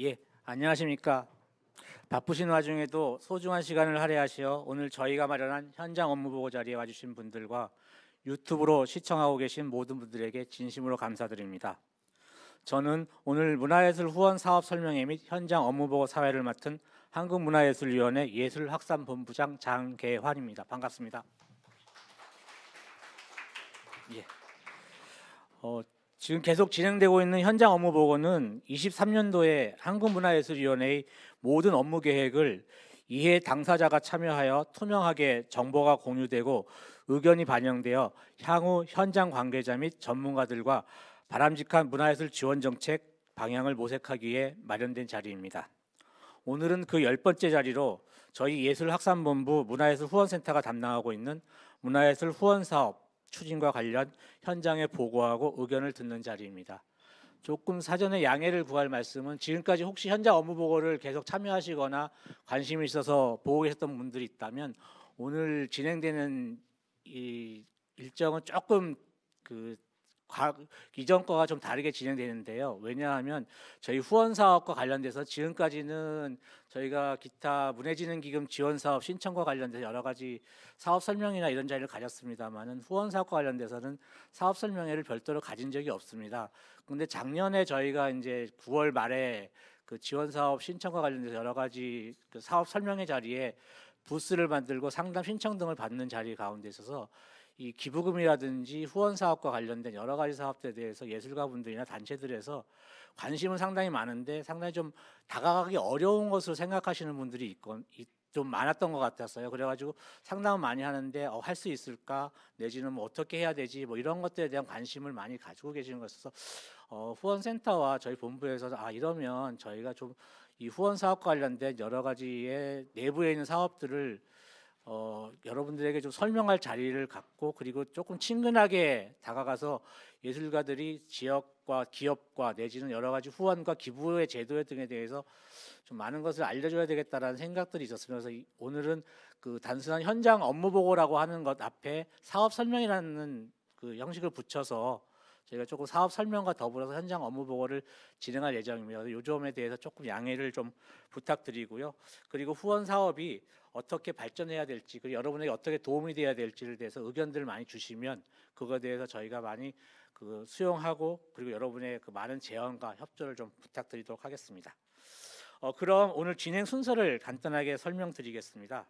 예, 안녕하십니까. 바쁘신 와중에도 소중한 시간을 할애하시어 오늘 저희가 마련한 현장 업무 보고 자리에 와주신 분들과 유튜브로 시청하고 계신 모든 분들에게 진심으로 감사드립니다. 저는 오늘 문화예술 후원 사업 설명회 및 현장 업무 보고 사회를 맡은 한국문화예술위원회 예술확산본부장 장계환입니다. 반갑습니다. 예. 어, 지금 계속 진행되고 있는 현장 업무 보고는 23년도에 한국문화예술위원회의 모든 업무 계획을 이해 당사자가 참여하여 투명하게 정보가 공유되고 의견이 반영되어 향후 현장 관계자 및 전문가들과 바람직한 문화예술 지원 정책 방향을 모색하기 위해 마련된 자리입니다. 오늘은 그 열 번째 자리로 저희 예술학산본부 문화예술 후원센터가 담당하고 있는 문화예술 후원 사업 추진과 관련 현장에 보고하고 의견을 듣는 자리입니다. 조금 사전에 양해를 구할 말씀은 지금까지 혹시 현장 업무 보고를 계속 참여하시거나 관심이 있어서 보고 계셨던 분들이 있다면 오늘 진행되는 이 일정은 조금 그 과, 이전 거가 좀 다르게 진행되는데요. 왜냐하면 저희 후원 사업과 관련돼서 지금까지는 저희가 기타 문해지는 기금 지원 사업 신청과 관련돼서 여러 가지 사업 설명이나 이런 자리를 가졌습니다만은 후원 사업과 관련돼서는 사업 설명회를 별도로 가진 적이 없습니다. 근데 작년에 저희가 이제 9월 말에 그 지원 사업 신청과 관련돼서 여러 가지 그 사업 설명회 자리에 부스를 만들고 상담 신청 등을 받는 자리 가운데 있어서 이 기부금이라든지 후원 사업과 관련된 여러 가지 사업들에 대해서 예술가 분들이나 단체들에서 관심은 상당히 많은데 상당히 좀 다가가기 어려운 것으로 생각하시는 분들이 있건 좀 많았던 것 같았어요. 그래가지고 상담 을 많이 하는데 어, 할 수 있을까 내지는 뭐 어떻게 해야 되지 뭐 이런 것들에 대한 관심을 많이 가지고 계시는 것에서 어, 후원센터와 저희 본부에서 아 이러면 저희가 좀 이 후원 사업 과 관련된 여러 가지의 내부에 있는 사업들을 어, 여러분들에게 좀 설명할 자리를 갖고 그리고 조금 친근하게 다가가서 예술가들이 지역과 기업과 내지는 여러 가지 후원과 기부의 제도 등에 대해서 좀 많은 것을 알려줘야 되겠다라는 생각들이 있었으면서 오늘은 그 단순한 현장 업무 보고라고 하는 것 앞에 사업 설명이라는 그 형식을 붙여서 저희가 조금 사업 설명과 더불어서 현장 업무 보고를 진행할 예정입니다. 요 점에 대해서 조금 양해를 좀 부탁드리고요. 그리고 후원 사업이 어떻게 발전해야 될지 그리고 여러분에게 어떻게 도움이 돼야 될지를 대해서 의견들을 많이 주시면 그거에 대해서 저희가 많이 그 수용하고 그리고 여러분의 그 많은 제언과 협조를 좀 부탁드리도록 하겠습니다. 어, 그럼 오늘 진행 순서를 간단하게 설명드리겠습니다.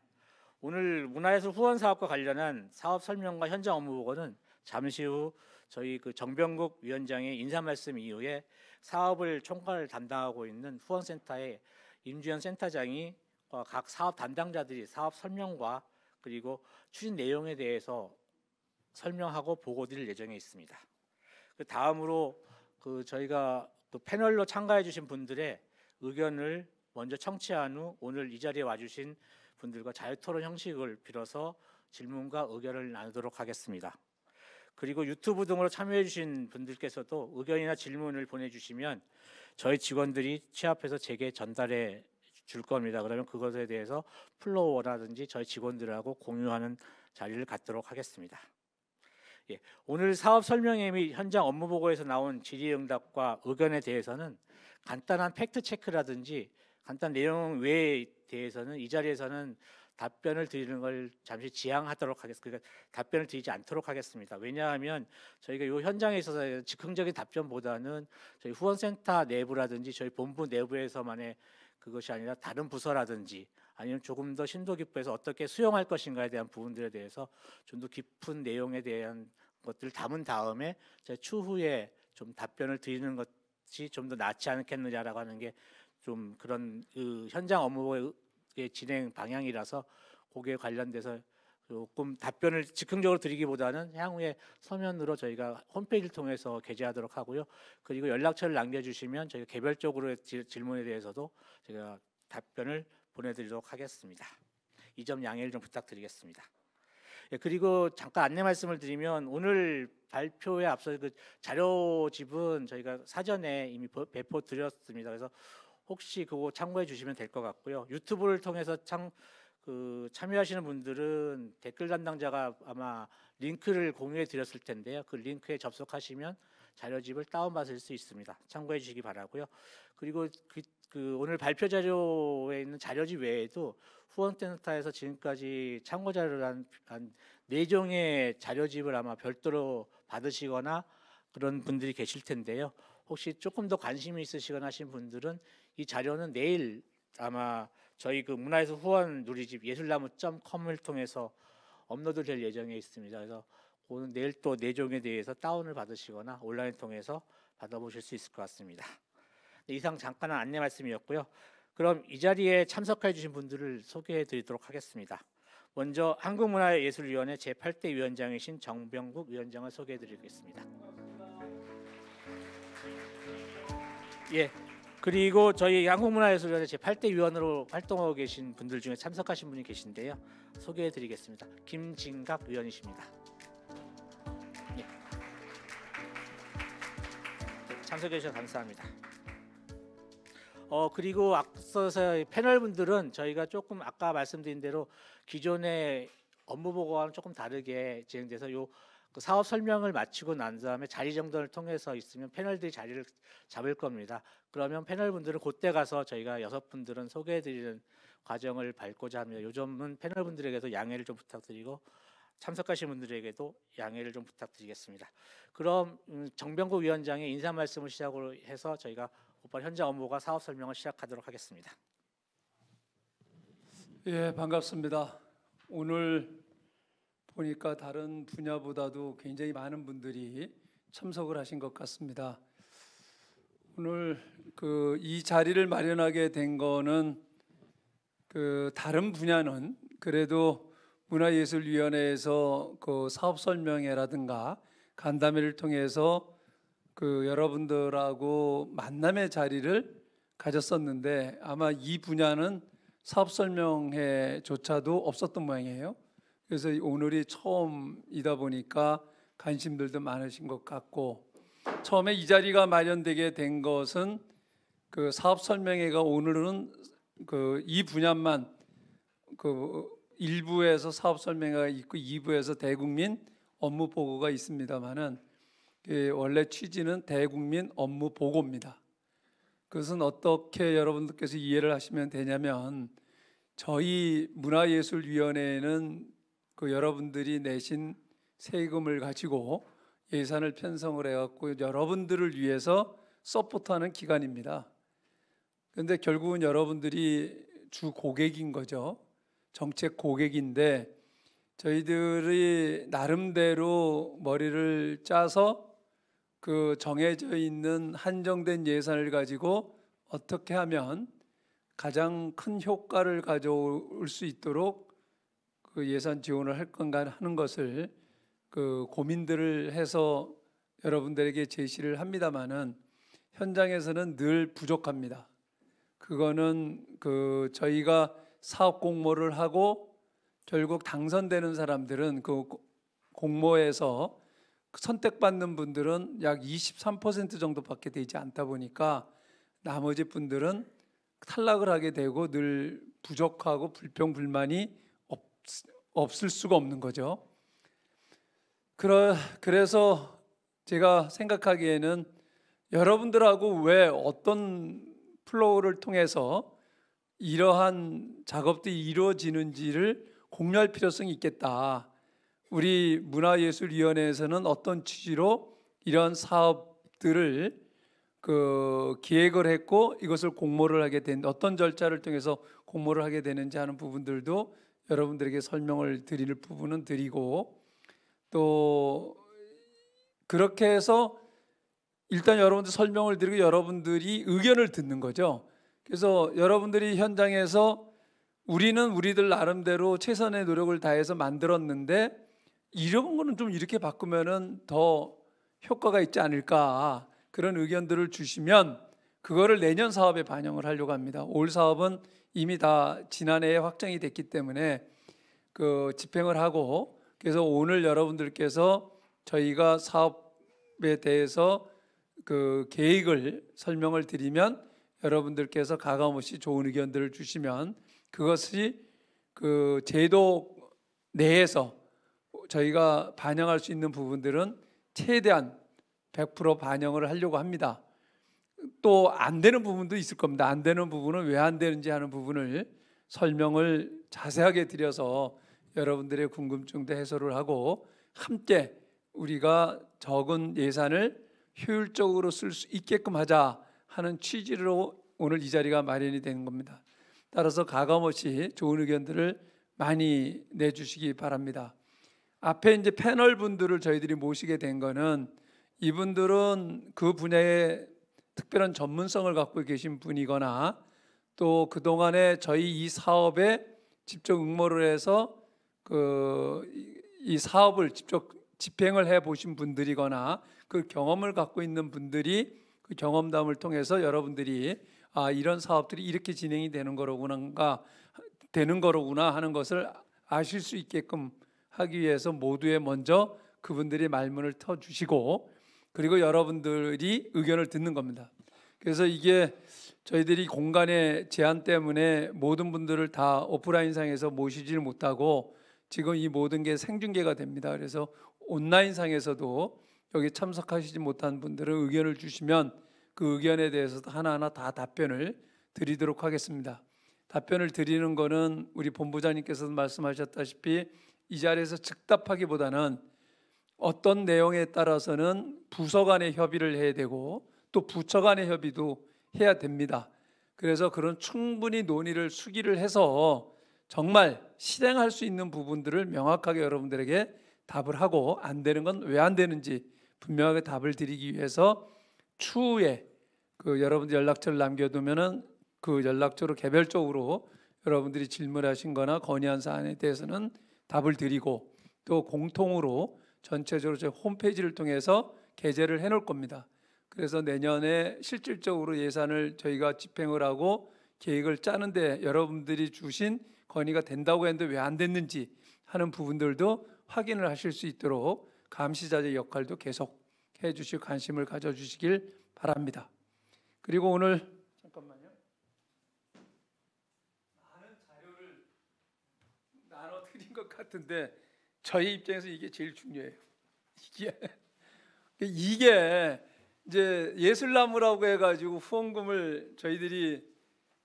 오늘 문화예술 후원 사업과 관련한 사업 설명과 현장 업무 보고는 잠시 후 저희 그 정병국 위원장의 인사 말씀 이후에 사업을 총괄 담당하고 있는 후원센터의 임주현 센터장이 어, 각 사업 담당자들이 사업 설명과 그리고 추진 내용에 대해서 설명하고 보고드릴 예정에 있습니다. 그 다음으로 그 저희가 그 패널로 참가해 주신 분들의 의견을 먼저 청취한 후 오늘 이 자리에 와주신 분들과 자유토론 형식을 빌어서 질문과 의견을 나누도록 하겠습니다. 그리고 유튜브 등으로 참여해 주신 분들께서도 의견이나 질문을 보내주시면 저희 직원들이 취합해서 제게 전달해 줄 겁니다. 그러면 그것에 대해서 플로어라든지 저희 직원들하고 공유하는 자리를 갖도록 하겠습니다. 예, 오늘 사업 설명회 및 현장 업무 보고에서 나온 질의응답과 의견에 대해서는 간단한 팩트 체크라든지 간단 내용 외에 대해서는 이 자리에서는 답변을 드리는 걸 잠시 지양하도록 하겠습니다. 그러니까 답변을 드리지 않도록 하겠습니다. 왜냐하면 저희가 요 현장에 있어서 즉흥적인 답변보다는 저희 후원센터 내부라든지 저희 본부 내부에서만의 그것이 아니라 다른 부서라든지 아니면 조금 더신도기깊에서 어떻게 수용할 것인가에 대한 부분들에 대해서 좀 더 깊은 내용에 대한 것들을 담은 다음에 제 추후에 좀 답변을 드리는 것이 좀 더 낫지 않겠느냐라고 하는 게 좀 그런 그 현장 업무의 진행 방향이라서 거기에 관련돼서 조금 답변을 즉흥적으로 드리기보다는 향후에 서면으로 저희가 홈페이지를 통해서 게재하도록 하고요. 그리고 연락처를 남겨주시면 저희가 개별적으로 질문에 대해서도 제가 답변을 보내드리도록 하겠습니다. 이 점 양해를 좀 부탁드리겠습니다. 예, 그리고 잠깐 안내 말씀을 드리면 오늘 발표에 앞서 그 자료집은 저희가 사전에 이미 배포 드렸습니다. 그래서 혹시 그거 참고해 주시면 될 것 같고요. 유튜브를 통해서 참그 참여하시는 분들은 댓글 담당자가 아마 링크를 공유해 드렸을 텐데요. 그 링크에 접속하시면 자료집을 다운받을 수 있습니다. 참고해 주시기 바라고요. 그리고 그, 그 오늘 발표 자료에 있는 자료집 외에도 후원센터에서 지금까지 참고 자료란 한네 종의 자료집을 아마 별도로 받으시거나 그런 분들이 계실 텐데요. 혹시 조금 더 관심이 있으시거나 하신 분들은 이 자료는 내일 아마 저희 그 문화예술 후원 누리집 예술나무.com을 통해서 업로드될 예정에 있습니다. 그래서 오늘 내일 또 내종에 네 대해서 다운을 받으시거나 온라인 통해서 받아보실 수 있을 것 같습니다. 네, 이상 잠깐한 안내 말씀이었고요. 그럼 이 자리에 참석해 주신 분들을 소개해 드리도록 하겠습니다. 먼저 한국문화예술위원회 제8대 위원장이신 정병국 위원장을 소개해 드리겠습니다. 예, 그리고 저희 양국문화예술원회 제8대 위원으로 활동하고 계신 분들 중에 참석하신 분이 계신데요. 소개해 드리겠습니다. 김진각 위원이십니다. 네. 예. 참석해 주셔서 감사합니다. 어 그리고 앞서서 패널 분들은 저희가 조금 아까 말씀드린 대로 기존의 업무 보고와는 조금 다르게 진행돼서 요그 사업 설명을 마치고 난 다음에 자리 정돈을 통해서 있으면 패널들이 자리를 잡을 겁니다. 그러면 패널분들은 그때 가서 저희가 여섯 분들은 소개해드리는 과정을 밟고자 합니다. 요즘은 패널분들에게도 양해를 좀 부탁드리고 참석하신 분들에게도 양해를 좀 부탁드리겠습니다. 그럼 음, 정병구 위원장의 인사 말씀을 시작으로 해서 저희가 오빠 현장 업무가 사업 설명을 시작하도록 하겠습니다. 예, 반갑습니다. 오늘 보니까 다른 분야보다도 굉장히 많은 분들이 참석을 하신 것 같습니다. 오늘 그 이 자리를 마련하게 된 거는 그 다른 분야는 그래도 문화예술위원회에서 그 사업 설명회라든가 간담회를 통해서 그 여러분들하고 만남의 자리를 가졌었는데 아마 이 분야는 사업 설명회조차도 없었던 모양이에요. 그래서 오늘이 처음이다 보니까 관심들도 많으신 것 같고 처음에 이 자리가 마련되게 된 것은 그 사업 설명회가 오늘은 그이 분야만 그 1부에서 사업 설명회가 있고 2부에서 대국민 업무 보고가 있습니다만은 그 원래 취지는 대국민 업무 보고입니다. 그것은 어떻게 여러분들께서 이해를 하시면 되냐면 저희 문화예술위원회는 그 여러분들이 내신 세금을 가지고 예산을 편성을 해갖고 여러분들을 위해서 서포트하는 기관입니다. 그런데 결국은 여러분들이 주 고객인 거죠. 정책 고객인데 저희들이 나름대로 머리를 짜서 그 정해져 있는 한정된 예산을 가지고 어떻게 하면 가장 큰 효과를 가져올 수 있도록 그 예산 지원을 할 건가 하는 것을 그 고민들을 해서 여러분들에게 제시를 합니다만은 현장에서는 늘 부족합니다. 그거는 그 저희가 사업 공모를 하고 결국 당선되는 사람들은 그 공모에서 선택받는 분들은 약 23% 정도밖에 되지 않다 보니까 나머지 분들은 탈락을 하게 되고 늘 부족하고 불평불만이 없을 수가 없는 거죠. 그러, 그래서 제가 생각하기에는 여러분들하고 왜 어떤 플로우를 통해서 이러한 작업들이 이루어지는지를 공유할 필요성이 있겠다. 우리 문화예술위원회에서는 어떤 취지로 이런 사업들을 그 기획을 했고 이것을 공모를 하게 된 어떤 절차를 통해서 공모를 하게 되는지 하는 부분들도 여러분들에게 설명을 드릴 부분은 드리고 또 그렇게 해서 일단 여러분들 설명을 드리고 여러분들이 의견을 듣는 거죠. 그래서 여러분들이 현장에서 우리는 우리들 나름대로 최선의 노력을 다해서 만들었는데 이런 거는 좀 이렇게 바꾸면은 더 효과가 있지 않을까 그런 의견들을 주시면 그거를 내년 사업에 반영을 하려고 합니다. 올 사업은 이미 다 지난해에 확정이 됐기 때문에 그 집행을 하고 그래서 오늘 여러분들께서 저희가 사업에 대해서 그 계획을 설명을 드리면 여러분들께서 가감없이 좋은 의견들을 주시면 그것이 그 제도 내에서 저희가 반영할 수 있는 부분들은 최대한 100% 반영을 하려고 합니다. 또안 되는 부분도 있을 겁니다. 안 되는 부분은 왜 안 되는지 하는 부분을 설명을 자세하게 드려서 여러분들의 궁금증도 해소를 하고 함께 우리가 적은 예산을 효율적으로 쓸 수 있게끔 하자 하는 취지로 오늘 이 자리가 마련이 되는 겁니다. 따라서 가감없이 좋은 의견들을 많이 내주시기 바랍니다. 앞에 이제 패널 분들을 저희들이 모시게 된 거는 이분들은 그 분야의 특별한 전문성을 갖고 계신 분이거나 또 그동안에 저희 이 사업에 직접 응모를 해서 그 이 사업을 직접 집행을 해 보신 분들이거나 그 경험을 갖고 있는 분들이 그 경험담을 통해서 여러분들이 아 이런 사업들이 이렇게 진행이 되는 거로구나 되는 거로구나 하는 것을 아실 수 있게끔 하기 위해서 모두에 먼저 그분들의 말문을 터 주시고 그리고 여러분들이 의견을 듣는 겁니다. 그래서 이게 저희들이 공간의 제한 때문에 모든 분들을 다 오프라인상에서 모시질 못하고 지금 이 모든 게 생중계가 됩니다. 그래서 온라인상에서도 여기 참석하시지 못한 분들은 의견을 주시면 그 의견에 대해서도 하나하나 다 답변을 드리도록 하겠습니다. 답변을 드리는 거는 우리 본부장님께서도 말씀하셨다시피 이 자리에서 즉답하기보다는 어떤 내용에 따라서는 부서 간의 협의를 해야 되고 또 부처 간의 협의도 해야 됩니다. 그래서 그런 충분히 논의를 수기를 해서 정말 실행할 수 있는 부분들을 명확하게 여러분들에게 답을 하고 안 되는 건 왜 안 되는지 분명하게 답을 드리기 위해서 추후에 그 여러분들 연락처를 남겨두면은 그 연락처로 개별적으로 여러분들이 질문하신 거나 건의한 사안에 대해서는 답을 드리고 또 공통으로 전체적으로 제 홈페이지를 통해서 게재를 해놓을 겁니다. 그래서 내년에 실질적으로 예산을 저희가 집행을 하고 계획을 짜는데 여러분들이 주신 건의가 된다고 했는데 왜 안 됐는지 하는 부분들도 확인을 하실 수 있도록 감시자의 역할도 계속 해주실 관심을 가져주시길 바랍니다. 그리고 오늘 잠깐만요. 많은 자료를 나눠드린 것 같은데 저희 입장에서 이게 제일 중요해요. 이게 이게 이제 예술나무라고 해가지고 후원금을 저희들이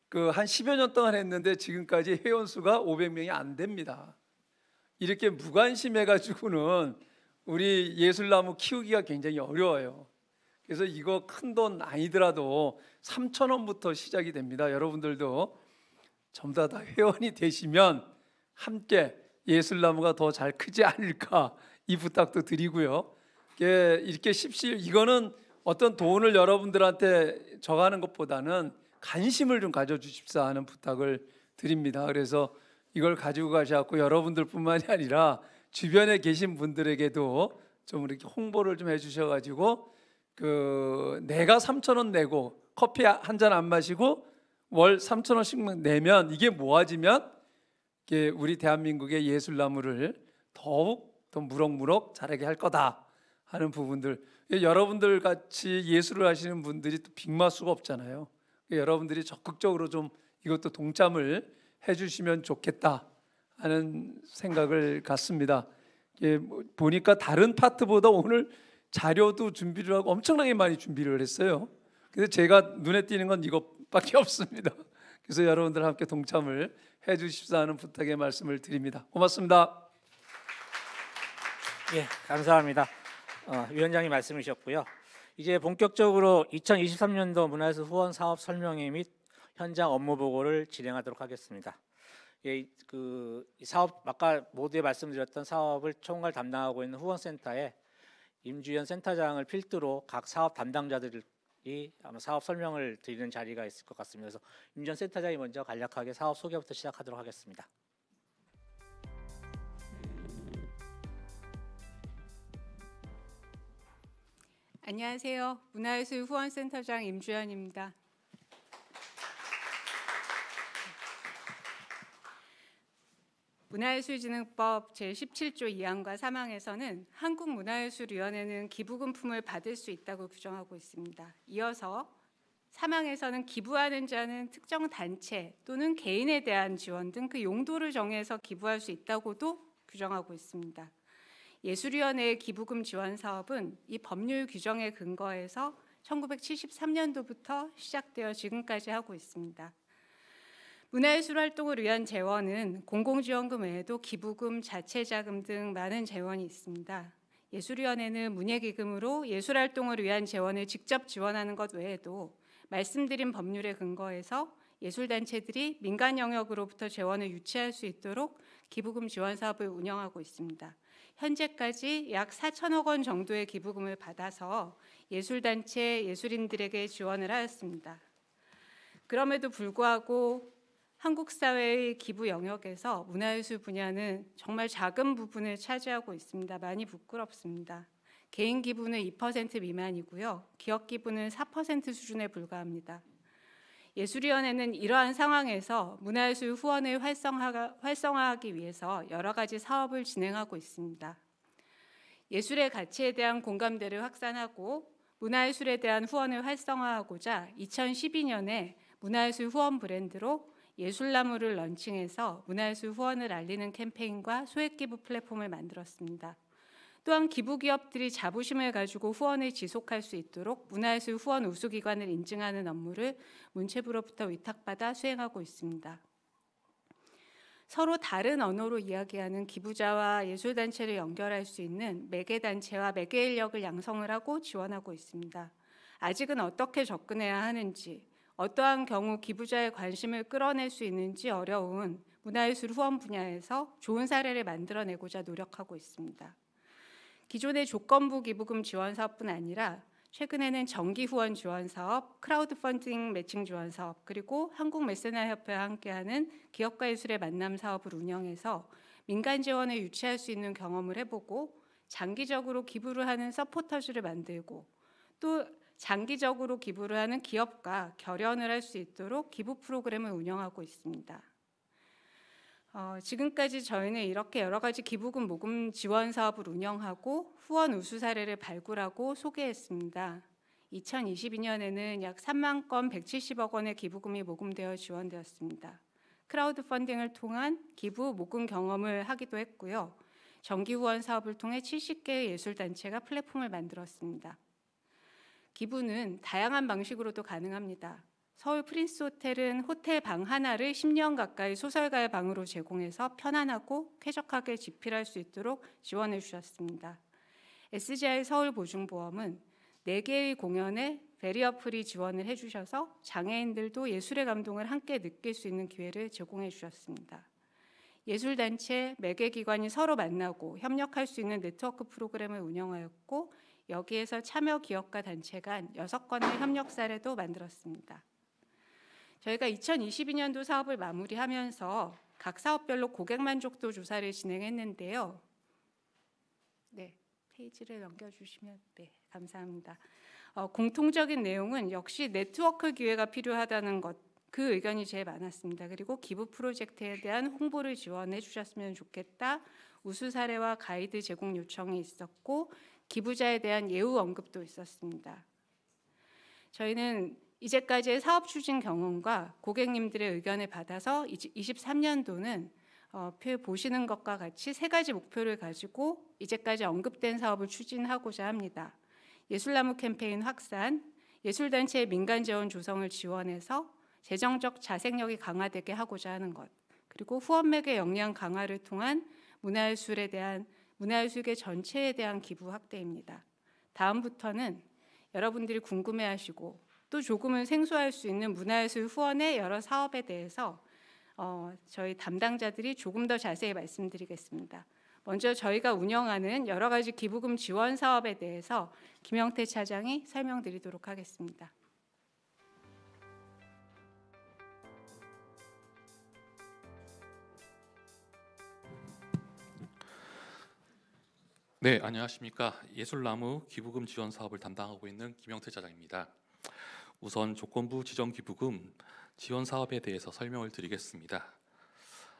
그 한 10여 년 동안 했는데 지금까지 회원수가 500명이 안 됩니다. 이렇게 무관심해가지고는 우리 예술나무 키우기가 굉장히 어려워요. 그래서 이거 큰 돈 아니더라도 3천 원부터 시작이 됩니다. 여러분들도 전부 다 회원이 되시면 함께 예술나무가 더 잘 크지 않을까 이 부탁도 드리고요. 예, 이렇게 십시일 이거는 어떤 돈을 여러분들한테 정하는 것보다는 관심을 좀 가져주십사 하는 부탁을 드립니다. 그래서 이걸 가지고 가셔고 여러분들뿐만이 아니라 주변에 계신 분들에게도 좀 이렇게 홍보를 좀 해주셔가지고 그 내가 3천 원 내고 커피 한 잔 안 마시고 월 3천 원씩 내면 이게 모아지면 우리 대한민국의 예술나무를 더욱 더 무럭무럭 자라게 할 거다 하는 부분들 여러분들 같이 예술을 하시는 분들이 또 빅마수가 없잖아요. 여러분들이 적극적으로 좀 이것도 동참을 해주시면 좋겠다 하는 생각을 갖습니다. 뭐 보니까 다른 파트보다 오늘 자료도 준비를 하고 엄청나게 많이 준비를 했어요. 근데 제가 눈에 띄는 건 이것밖에 없습니다. 그래서 여러분들 함께 동참을 해 주십사 하는 부탁의 말씀을 드립니다. 고맙습니다. 예, 감사합니다. 어, 위원장님 말씀이셨고요. 이제 본격적으로 2023년도 문화예술 후원 사업 설명회 및 현장 업무 보고를 진행하도록 하겠습니다. 예, 그 사업 아까 모두에 말씀드렸던 사업을 총괄 담당하고 있는 후원센터에 임주현 센터장을 필두로 각 사업 담당자들 이 아마 사업 설명을 드리는 자리가 있을 것 같습니다. 그래서 임전 센터장이 먼저 간략하게 사업 소개부터 시작하도록 하겠습니다. 안녕하세요. 문화예술 후원센터장 임주연입니다. 문화예술진흥법 제17조 2항과 3항에서는 한국문화예술위원회는 기부금품을 받을 수 있다고 규정하고 있습니다. 이어서 3항에서는 기부하는 자는 특정 단체 또는 개인에 대한 지원 등 그 용도를 정해서 기부할 수 있다고도 규정하고 있습니다. 예술위원회의 기부금 지원 사업은 이 법률 규정에 근거해서 1973년도부터 시작되어 지금까지 하고 있습니다. 문화예술 활동을 위한 재원은 공공지원금 외에도 기부금, 자체자금 등 많은 재원이 있습니다. 예술위원회는 문예기금으로 예술활동을 위한 재원을 직접 지원하는 것 외에도 말씀드린 법률에 근거해서 예술단체들이 민간 영역으로부터 재원을 유치할 수 있도록 기부금 지원 사업을 운영하고 있습니다. 현재까지 약 4천억 원 정도의 기부금을 받아서 예술단체 예술인들에게 지원을 하였습니다. 그럼에도 불구하고 한국 사회의 기부 영역에서 문화예술 분야는 정말 작은 부분을 차지하고 있습니다. 많이 부끄럽습니다. 개인 기부는 2% 미만이고요. 기업 기부는 4% 수준에 불과합니다. 예술위원회는 이러한 상황에서 문화예술 후원을 활성화, 하기 위해서 여러 가지 사업을 진행하고 있습니다. 예술의 가치에 대한 공감대를 확산하고 문화예술에 대한 후원을 활성화하고자 2012년에 문화예술 후원 브랜드로 예술나무를 런칭해서 문화예술 후원을 알리는 캠페인과 소액기부 플랫폼을 만들었습니다. 또한 기부 기업들이 자부심을 가지고 후원을 지속할 수 있도록 문화예술 후원 우수기관을 인증하는 업무를 문체부로부터 위탁받아 수행하고 있습니다. 서로 다른 언어로 이야기하는 기부자와 예술단체를 연결할 수 있는 매개단체와 매개인력을 양성을 하고 지원하고 있습니다. 아직은 어떻게 접근해야 하는지, 어떠한 경우 기부자의 관심을 끌어낼 수 있는지 어려운 문화예술 후원 분야에서 좋은 사례를 만들어내고자 노력하고 있습니다. 기존의 조건부 기부금 지원 사업뿐 아니라 최근에는 정기 후원 지원 사업, 크라우드 펀딩 매칭 지원 사업, 그리고 한국 메세나 협회와 함께하는 기업과 예술의 만남 사업을 운영해서 민간 지원을 유치할 수 있는 경험을 해보고 장기적으로 기부를 하는 서포터즈를 만들고 또 장기적으로 기부를 하는 기업과 결연을 할 수 있도록 기부 프로그램을 운영하고 있습니다. 어, 지금까지 저희는 이렇게 여러 가지 기부금 모금 지원 사업을 운영하고 후원 우수 사례를 발굴하고 소개했습니다. 2022년에는 약 3만 건 170억 원의 기부금이 모금되어 지원되었습니다. 크라우드 펀딩을 통한 기부 모금 경험을 하기도 했고요. 정기 후원 사업을 통해 70개의 예술 단체가 플랫폼을 만들었습니다. 기부는 다양한 방식으로도 가능합니다. 서울 프린스 호텔은 호텔 방 하나를 10년 가까이 소설가의 방으로 제공해서 편안하고 쾌적하게 집필할 수 있도록 지원해 주셨습니다. SGI 서울보증보험은 4개의 공연에 베리어프리 지원을 해주셔서 장애인들도 예술의 감동을 함께 느낄 수 있는 기회를 제공해 주셨습니다. 예술단체, 매개기관이 서로 만나고 협력할 수 있는 네트워크 프로그램을 운영하였고 여기에서 참여 기업과 단체간 6건의 협력 사례도 만들었습니다. 저희가 2022년도 사업을 마무리하면서 각 사업별로 고객 만족도 조사를 진행했는데요. 네, 페이지를 넘겨주시면 네, 감사합니다. 어, 공통적인 내용은 역시 네트워크 기회가 필요하다는 것, 그 의견이 제일 많았습니다. 그리고 기부 프로젝트에 대한 홍보를 지원해 주셨으면 좋겠다. 우수 사례와 가이드 제공 요청이 있었고 기부자에 대한 예우 언급도 있었습니다. 저희는 이제까지의 사업 추진 경험과 고객님들의 의견을 받아서 23년도는 어, 표에 보시는 것과 같이 세 가지 목표를 가지고 이제까지 언급된 사업을 추진하고자 합니다. 예술나무 캠페인 확산, 예술단체의 민간 재원 조성을 지원해서 재정적 자생력이 강화되게 하고자 하는 것, 그리고 후원맥의 역량 강화를 통한 문화예술에 대한 문화예술계 전체에 대한 기부 확대입니다. 다음부터는 여러분들이 궁금해하시고 또 조금은 생소할 수 있는 문화예술 후원의 여러 사업에 대해서 어, 저희 담당자들이 조금 더 자세히 말씀드리겠습니다. 먼저 저희가 운영하는 여러 가지 기부금 지원 사업에 대해서 김영태 차장이 설명드리도록 하겠습니다. 네, 안녕하십니까. 예술나무 기부금 지원 사업을 담당하고 있는 김영태 자장입니다 우선 조건부 지정 기부금 지원 사업에 대해서 설명을 드리겠습니다.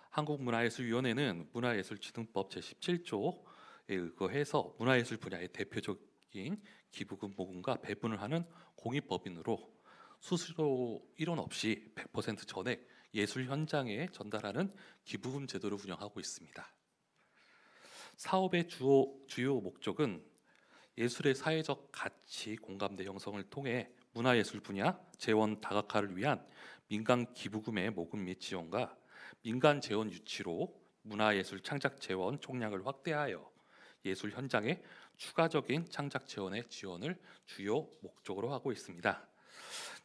한국문화예술위원회는 문화예술진흥법 제17조에 의거해서 문화예술 분야의 대표적인 기부금 모금과 배분을 하는 공익법인으로 수수료 1원 없이 100% 전액 예술 현장에 전달하는 기부금 제도를 운영하고 있습니다. 사업의 주요, 주요 목적은 예술의 사회적 가치 공감대 형성을 통해 문화예술 분야 재원 다각화를 위한 민간 기부금의 모금 및 지원과 민간 재원 유치로 문화예술 창작 재원 총량을 확대하여 예술 현장에 추가적인 창작 재원의 지원을 주요 목적으로 하고 있습니다.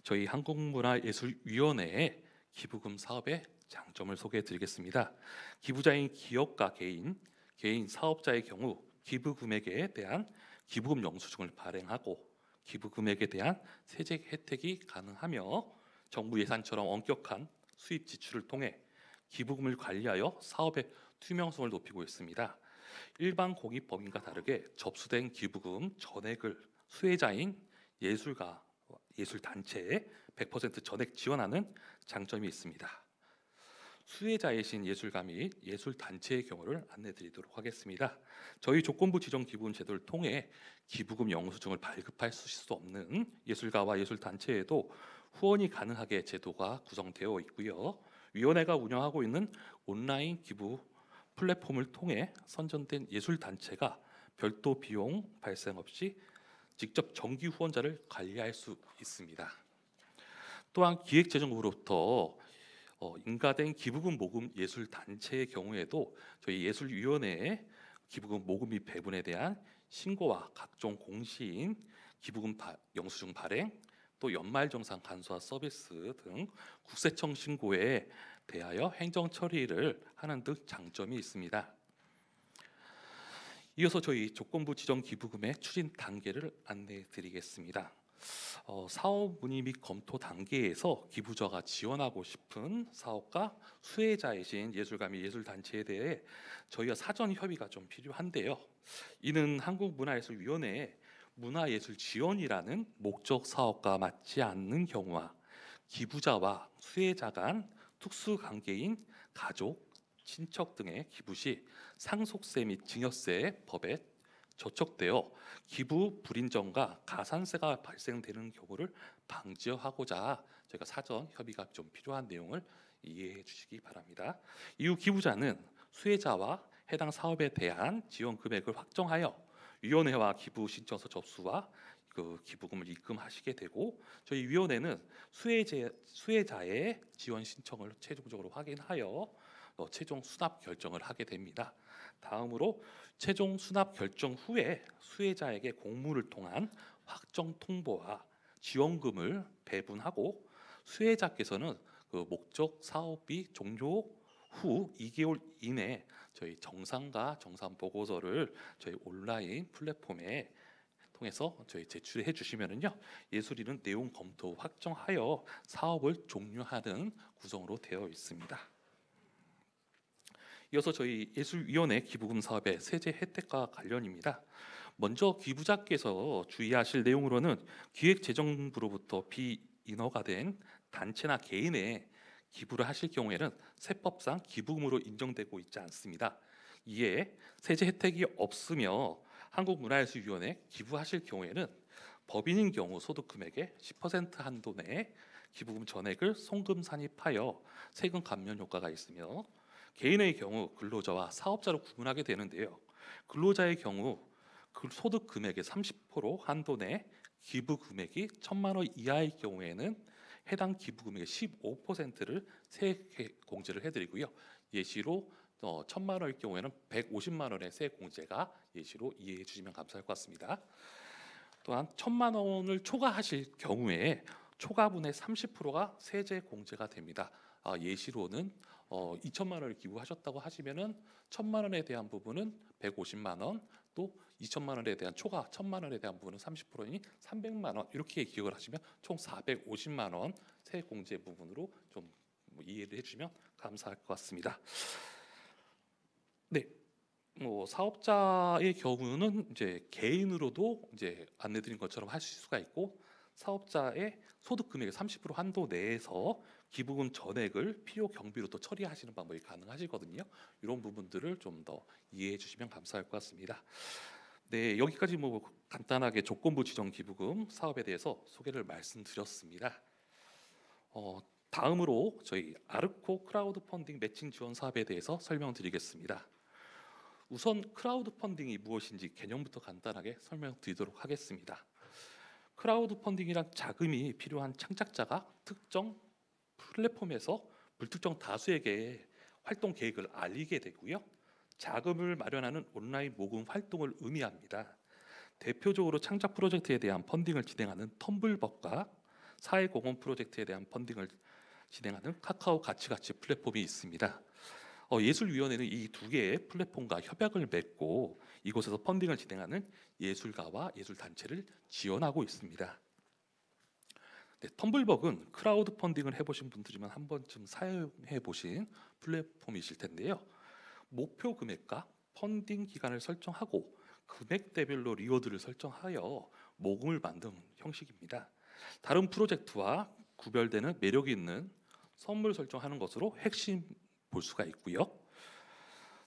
저희 한국문화예술위원회의 기부금 사업의 장점을 소개해 드리겠습니다. 기부자인 기업과 개인, 개인 사업자의 경우 기부 금액에 대한 기부금 영수증을 발행하고 기부 금액에 대한 세제 혜택이 가능하며 정부 예산처럼 엄격한 수입 지출을 통해 기부금을 관리하여 사업의 투명성을 높이고 있습니다. 일반 공익법인과 다르게 접수된 기부금 전액을 수혜자인 예술가 예술단체에 100% 전액 지원하는 장점이 있습니다. 수혜자이신 예술가 및 예술 단체의 경우를 안내드리도록 하겠습니다. 저희 조건부 지정 기부금 제도를 통해 기부금 영수증을 발급할 수 없는 예술가와 예술 단체에도 후원이 가능하게 제도가 구성되어 있고요. 위원회가 운영하고 있는 온라인 기부 플랫폼을 통해 선정된 예술 단체가 별도 비용 발생 없이 직접 정기 후원자를 관리할 수 있습니다. 또한 기획재정부로부터 어, 인가된 기부금 모금 예술 단체의 경우에도 저희 예술위원회에 기부금 모금 및 배분에 대한 신고와 각종 공시인 기부금 바, 영수증 발행 또 연말 정산 간소화 서비스 등 국세청 신고에 대하여 행정 처리를 하는 등 장점이 있습니다. 이어서 저희 조건부 지정 기부금의 추진 단계를 안내해 드리겠습니다. 어, 사업 문의 및 검토 단계에서 기부자가 지원하고 싶은 사업가 수혜자이신 예술가 및 예술단체에 대해 저희가 사전 협의가 좀 필요한데요. 이는 한국문화예술위원회의 문화예술 지원이라는 목적 사업과 맞지 않는 경우와 기부자와 수혜자 간 특수 관계인 가족, 친척 등의 기부 시 상속세 및 증여세 법에 저촉되어 기부 불인정과 가산세가 발생되는 경우를 방지하고자 저희가 사전 협의가 좀 필요한 내용을 이해해 주시기 바랍니다. 이후 기부자는 수혜자와 해당 사업에 대한 지원 금액을 확정하여 위원회와 기부 신청서 접수와 그 기부금을 입금하시게 되고 저희 위원회는 수혜제, 수혜자의 지원 신청을 최종적으로 확인하여 어, 최종 수납 결정을 하게 됩니다. 다음으로 최종 수납 결정 후에 수혜자에게 공무를 통한 확정 통보와 지원금을 배분하고 수혜자께서는 그 목적 사업비 종료 후 2개월 이내 저희 정상과 정산 보고서를 저희 온라인 플랫폼에 통해서 저희 제출해 주시면은요 예술인은 내용 검토 확정하여 사업을 종료하는 구성으로 되어 있습니다. 이어서 저희 예술위원회 기부금 사업의 세제 혜택과 관련입니다. 먼저 기부자께서 주의하실 내용으로는 기획재정부로부터 비인허가 된 단체나 개인의 기부를 하실 경우에는 세법상 기부금으로 인정되고 있지 않습니다. 이에 세제 혜택이 없으며 한국문화예술위원회 기부하실 경우에는 법인인 경우 소득금액의 10% 한도 내에 기부금 전액을 송금 산입하여 세금 감면 효과가 있으며 개인의 경우 근로자와 사업자로 구분하게 되는데요. 근로자의 경우 그 소득 금액의 30% 한도 내 기부 금액이 천만 원 이하의 경우에는 해당 기부 금액의 15%를 세액 공제를 해드리고요. 예시로 어, 천만 원일 경우에는 150만 원의 세액 공제가 예시로 이해해 주시면 감사할 것 같습니다. 또한 천만 원을 초과하실 경우에 초과분의 30%가 세제 공제가 됩니다. 아, 예시로는 어, 2천만 원을 기부하셨다고 하시면은 천만 원에 대한 부분은 150만 원, 또 2천만 원에 대한 초과 천만 원에 대한 부분은 30%인 300만 원 이렇게 기억을 하시면 총 450만 원 세액 공제 부분으로 좀 뭐 이해를 해주시면 감사할 것 같습니다. 네. 뭐 사업자의 경우는 이제 개인으로도 이제 안내드린 것처럼 하실 수가 있고 사업자의 소득 금액의 30% 한도 내에서 기부금 전액을 필요 경비로 또 처리하시는 방법이 가능하시거든요. 이런 부분들을 좀 더 이해해 주시면 감사할 것 같습니다. 네, 여기까지 뭐 간단하게 조건부 지정 기부금 사업에 대해서 소개를 말씀드렸습니다. 어, 다음으로 저희 아르코 크라우드 펀딩 매칭 지원 사업에 대해서 설명드리겠습니다. 우선 크라우드 펀딩이 무엇인지 개념부터 간단하게 설명드리도록 하겠습니다. 크라우드 펀딩이란 자금이 필요한 창작자가 특정 플랫폼에서 불특정 다수에게 활동 계획을 알리게 되고요. 자금을 마련하는 온라인 모금 활동을 의미합니다. 대표적으로 창작 프로젝트에 대한 펀딩을 진행하는 텀블벅과 사회공헌 프로젝트에 대한 펀딩을 진행하는 카카오 가치가치 플랫폼이 있습니다. 어, 예술위원회는 이 두 개의 플랫폼과 협약을 맺고 이곳에서 펀딩을 진행하는 예술가와 예술단체를 지원하고 있습니다. 네, 텀블벅은 크라우드 펀딩을 해보신 분들이면 한 번쯤 사용해 보신 플랫폼이실 텐데요. 목표 금액과 펀딩 기간을 설정하고 금액 대별로 리워드를 설정하여 모금을 만든 형식입니다. 다른 프로젝트와 구별되는 매력이 있는 선물 설정하는 것으로 핵심 볼 수가 있고요.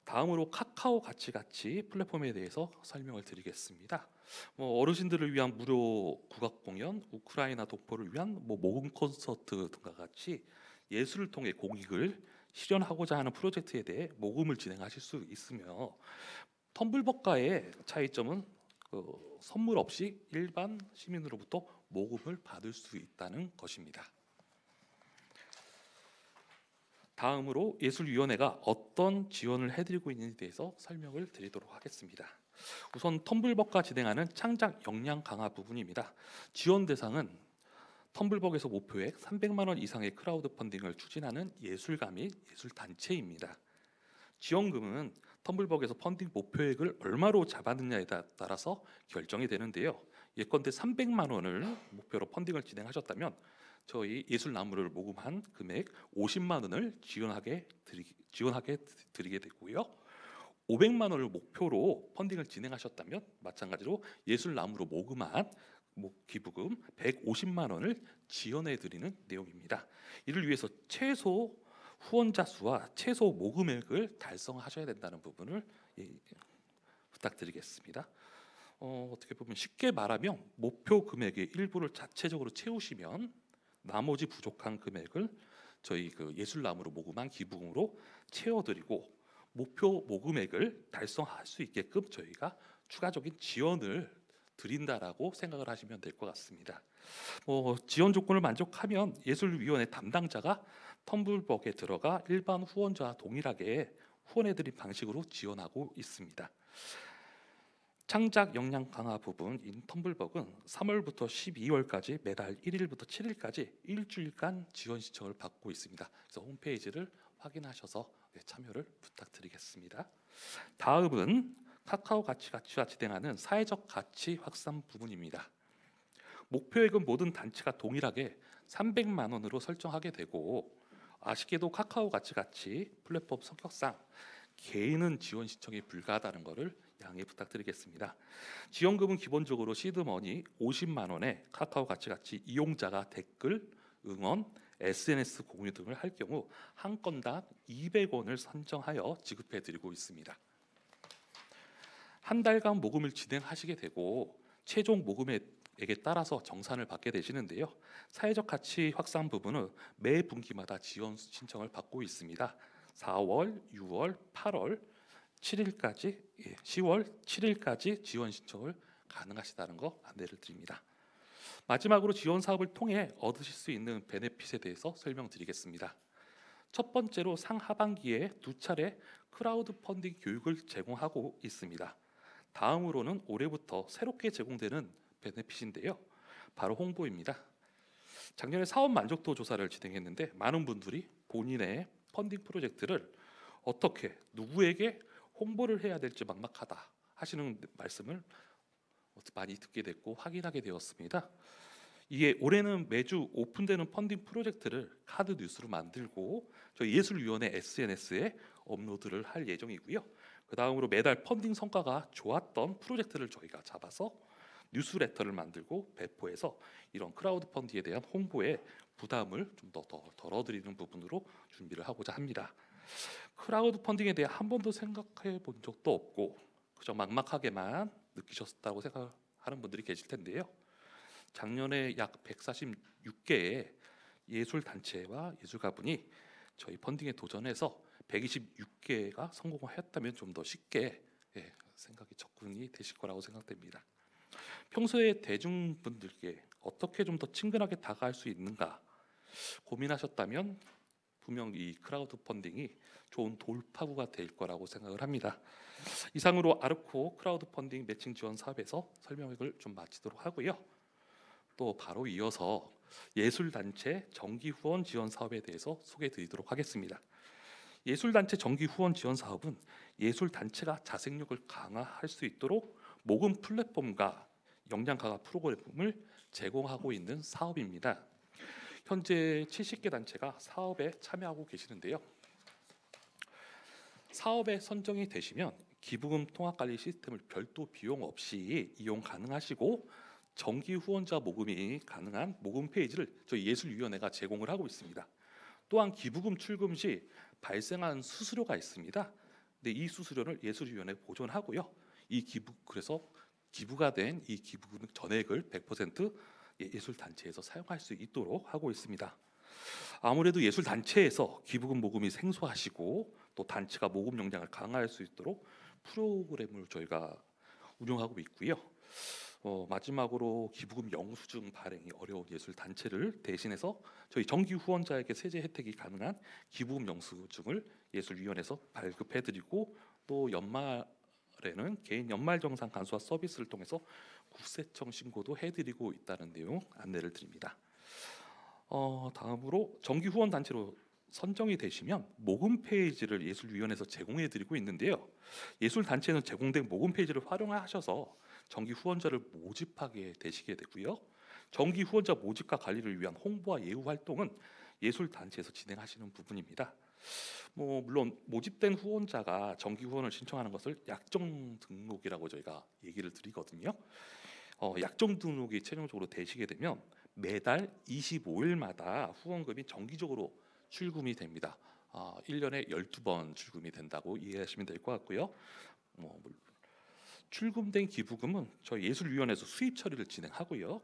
다음으로 카카오 같이 같이 플랫폼에 대해서 설명을 드리겠습니다. 뭐 어르신들을 위한 무료 국악 공연, 우크라이나 동포를 위한 뭐 모금 콘서트 등과 같이 예술을 통해 공익을 실현하고자 하는 프로젝트에 대해 모금을 진행하실 수 있으며 텀블벅과의 차이점은 그 선물 없이 일반 시민으로부터 모금을 받을 수 있다는 것입니다. 다음으로 예술위원회가 어떤 지원을 해드리고 있는지에 대해서 설명을 드리도록 하겠습니다. 우선 텀블벅과 진행하는 창작 역량 강화 부분입니다. 지원 대상은 텀블벅에서 목표액 300만 원 이상의 크라우드 펀딩을 추진하는 예술가 및 예술 단체입니다. 지원금은 텀블벅에서 펀딩 목표액을 얼마로 잡았느냐에 따라서 결정이 되는데요. 예컨대 300만 원을 목표로 펀딩을 진행하셨다면 저희 예술 나무를 모금한 금액 50만 원을 지원하게 드리, 지원하게 드리게 되고요. 500만 원을 목표로 펀딩을 진행하셨다면 마찬가지로 예술나무로 모금한 기부금 150만 원을 지원해 드리는 내용입니다. 이를 위해서 최소 후원자 수와 최소 모금액을 달성하셔야 된다는 부분을 예, 부탁드리겠습니다. 어, 어떻게 보면 쉽게 말하면 목표 금액의 일부를 자체적으로 채우시면 나머지 부족한 금액을 저희 그 예술나무로 모금한 기부금으로 채워드리고 목표 모금액을 달성할 수 있게끔 저희가 추가적인 지원을 드린다라고 생각을 하시면 될 것 같습니다. 뭐 지원 조건을 만족하면 예술위원회 담당자가 텀블벅에 들어가 일반 후원자와 동일하게 후원해드린 방식으로 지원하고 있습니다. 창작 역량 강화 부분 인 텀블벅은 3월부터 12월까지 매달 1일부터 7일까지 일주일간 지원 신청을 받고 있습니다. 그래서 홈페이지를 확인하셔서 네, 참여를 부탁드리겠습니다. 다음은 카카오 가치 가치와 진행하는 사회적 가치 확산 부분입니다. 목표액은 모든 단체가 동일하게 300만 원으로 설정하게 되고 아쉽게도 카카오 가치 가치 플랫폼 성격상 개인은 지원 신청이 불가하다는 것을 양해 부탁드리겠습니다. 지원금은 기본적으로 시드머니 50만 원에 카카오 가치가치 이용자가 댓글, 응원, SNS 공유 등을 할 경우 한 건당 200원을 선정하여 지급해 드리고 있습니다. 한 달간 모금을 진행하시게 되고 최종 모금에 에 따라서 정산을 받게 되시는데요. 사회적 가치 확산 부분은 매 분기마다 지원 신청을 받고 있습니다. 4월, 6월, 8월, 7일까지 10월 예, 7일까지 지원 신청을 가능하시다는 거 안내를 드립니다. 마지막으로 지원 사업을 통해 얻으실 수 있는 베네핏에 대해서 설명드리겠습니다. 첫 번째로 상하반기에 두 차례 크라우드 펀딩 교육을 제공하고 있습니다. 다음으로는 올해부터 새롭게 제공되는 베네핏인데요. 바로 홍보입니다. 작년에 사업 만족도 조사를 진행했는데 많은 분들이 본인의 펀딩 프로젝트를 어떻게 누구에게 홍보를 해야 될지 막막하다 하시는 말씀을 어, 많이 듣게 됐고 확인하게 되었습니다. 이게 올해는 매주 오픈되는 펀딩 프로젝트를 카드 뉴스로 만들고 저희 예술위원회 SNS에 업로드를 할 예정이고요. 그 다음으로 매달 펀딩 성과가 좋았던 프로젝트를 저희가 잡아서 뉴스레터를 만들고 배포해서 이런 크라우드 펀딩에 대한 홍보에 부담을 좀더더 덜어드리는 부분으로 준비를 하고자 합니다. 크라우드 펀딩에 대해 한 번도 생각해 본 적도 없고 그저 막막하게만 느끼셨다고 생각하는 분들이 계실 텐데요. 작년에 약 146개의 예술 단체와 예술가분이 저희 펀딩에 도전해서 126개가 성공하였다면 좀 더 쉽게 예, 생각이 접근이 되실 거라고 생각됩니다. 평소에 대중분들께 어떻게 좀 더 친근하게 다가갈 수 있는가 고민하셨다면 분명 이 크라우드 펀딩이 좋은 돌파구가 될 거라고 생각을 합니다. 이상으로 아르코 크라우드 펀딩 매칭 지원 사업에서 설명을 좀 마치도록 하고요. 또 바로 이어서 예술단체 정기 후원 지원 사업에 대해서 소개드리도록 하겠습니다. 예술단체 정기 후원 지원 사업은 예술단체가 자생력을 강화할 수 있도록 모금 플랫폼과 역량 강화 프로그램을 제공하고 있는 사업입니다. 현재 70개 단체가 사업에 참여하고 계시는데요. 사업에 선정이 되시면 기부금 통합관리 시스템을 별도 비용 없이 이용 가능하시고 정기 후원자 모금이 가능한 모금 페이지를 저희 예술위원회가 제공을 하고 있습니다. 또한 기부금 출금 시 발생한 수수료가 있습니다. 근데 이 수수료를 예술위원회 보존하고요. 이 기부 그래서 기부가 된 이 기부 전액을 100% 예, 예술 단체에서 사용할 수 있도록 하고 있습니다. 아무래도 예술 단체에서 기부금 모금이 생소하시고 또 단체가 모금 역량을 강화할 수 있도록 프로그램을 저희가 운영하고 있고요. 어, 마지막으로 기부금 영수증 발행이 어려운 예술 단체를 대신해서 저희 정기 후원자에게 세제 혜택이 가능한 기부금 영수증을 예술위원회에서 발급해드리고 또 연말에는 개인 연말 정산 간소화 서비스를 통해서 국세청 신고도 해드리고 있다는 내용 안내를 드립니다. 어, 다음으로 정기 후원 단체로 선정이 되시면 모금 페이지를 예술위원회에서 제공해 드리고 있는데요. 예술 단체에서 제공된 모금 페이지를 활용하셔서 정기 후원자를 모집하게 되시게 되고요. 정기 후원자 모집과 관리를 위한 홍보와 예우 활동은 예술 단체에서 진행하시는 부분입니다. 뭐 물론 모집된 후원자가 정기 후원을 신청하는 것을 약정 등록이라고 저희가 얘기를 드리거든요. 어, 약정 등록이 최종적으로 되시게 되면 매달 25일마다 후원금이 정기적으로 출금이 됩니다. 어, 아, 1년에 12번 출금이 된다고 이해하시면 될 것 같고요. 뭐, 뭐, 출금된 기부금은 저희 예술위원회에서 수입 처리를 진행하고요.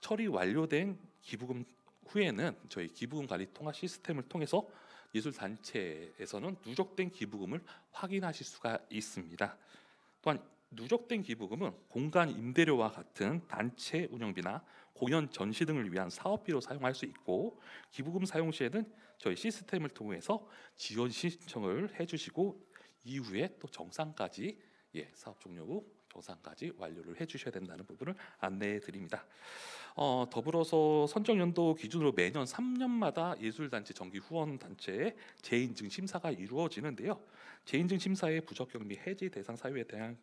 처리 완료된 기부금 후에는 저희 기부금 관리 통화 시스템을 통해서 예술 단체에서는 누적된 기부금을 확인하실 수가 있습니다. 또한 누적된 기부금은 공간 임대료와 같은 단체 운영비나 공연 전시 등을 위한 사업비로 사용할 수 있고 기부금 사용 시에는 저희 시스템을 통해서 지원 신청을 해주시고 이후에 또 정상까지 예, 사업 종료 후 정상까지 완료를 해주셔야 된다는 부분을 안내해 드립니다. 어, 더불어서 선정 연도 기준으로 매년 3년마다 예술단체 정기 후원 단체의 재인증 심사가 이루어지는데요. 재인증 심사의 부적격리 해지 대상 사유에 대한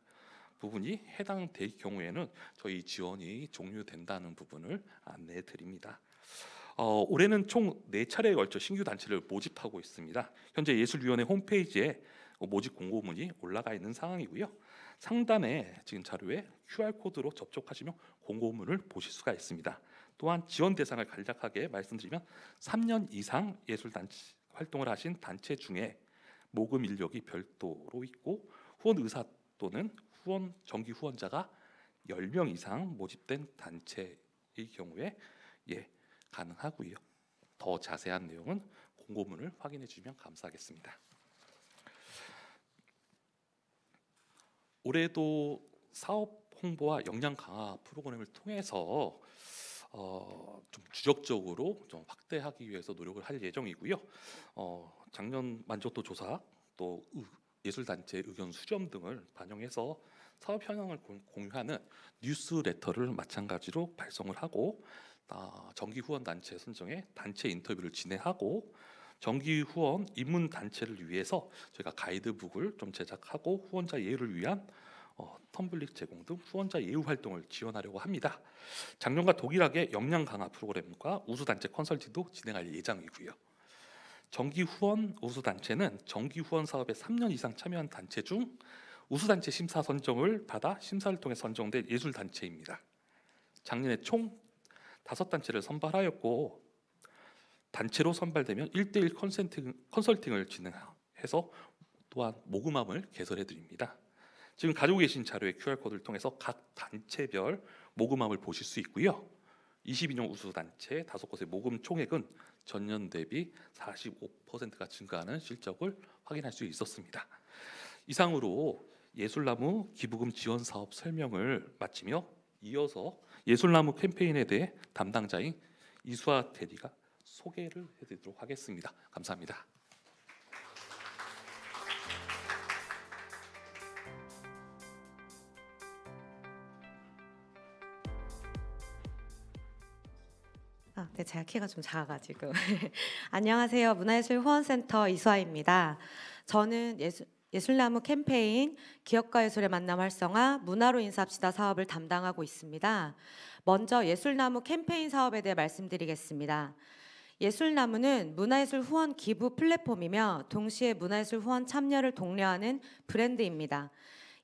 부분이 해당될 경우에는 저희 지원이 종료된다는 부분을 안내해 드립니다. 어, 올해는 총 4차례에 걸쳐 신규 단체를 모집하고 있습니다. 현재 예술위원회 홈페이지에 모집 공고문이 올라가 있는 상황이고요. 상단에 지금 자료에 QR코드로 접촉하시면 공고문을 보실 수가 있습니다. 또한 지원 대상을 간략하게 말씀드리면 3년 이상 예술단체 활동을 하신 단체 중에 모금 인력이 별도로 있고 후원 의사 또는 후원 정기 후원자가 10명 이상 모집된 단체의 경우에 예, 가능하고요. 더 자세한 내용은 공고문을 확인해 주시면 감사하겠습니다. 올해도 사업 홍보와 역량 강화 프로그램을 통해서 어, 좀 주력적으로 좀 확대하기 위해서 노력을 할 예정이고요. 어, 작년 만족도 조사 또 예술단체의 견 수렴 등을 반영해서 사업 현황을 공유하는 뉴스레터를 마찬가지로 발송을 하고 아, 정기 후원 단체 선정에 단체 인터뷰를 진행하고 정기 후원 입문 단체를 위해서 저희가 가이드북을 좀 제작하고 후원자 예우를 위한 어, 텀블릭 제공 등 후원자 예우 활동을 지원하려고 합니다. 작년과 동일하게 역량 강화 프로그램과 우수 단체 컨설팅도 진행할 예정이고요. 정기 후원 우수 단체는 정기 후원 사업에 3년 이상 참여한 단체 중 우수 단체 심사 선정을 받아 심사를 통해 선정된 예술 단체입니다. 작년에 총 다섯 단체를 선발하였고 단체로 선발되면 1대1 컨설팅, 컨설팅을 진행해서 또한 모금함을 개설해 드립니다. 지금 가지고 계신 자료의 QR코드를 통해서 각 단체별 모금함을 보실 수 있고요. 22년 우수 단체 다섯 곳의 모금 총액은 전년 대비 45%가 증가하는 실적을 확인할 수 있었습니다. 이상으로 예술나무 기부금 지원 사업 설명을 마치며 이어서 예술나무 캠페인에 대해 담당자인 이수아 대리가 소개를 해드리도록 하겠습니다. 감사합니다. 제가 키가 좀 작아가지고 안녕하세요 문화예술 후원센터 이수아입니다. 저는 예술 예술나무 캠페인 기업과 예술의 만남 활성화 문화로 인사합시다 사업을 담당하고 있습니다. 먼저 예술나무 캠페인 사업에 대해 말씀드리겠습니다. 예술나무는 문화예술 후원 기부 플랫폼이며 동시에 문화예술 후원 참여를 독려하는 브랜드입니다.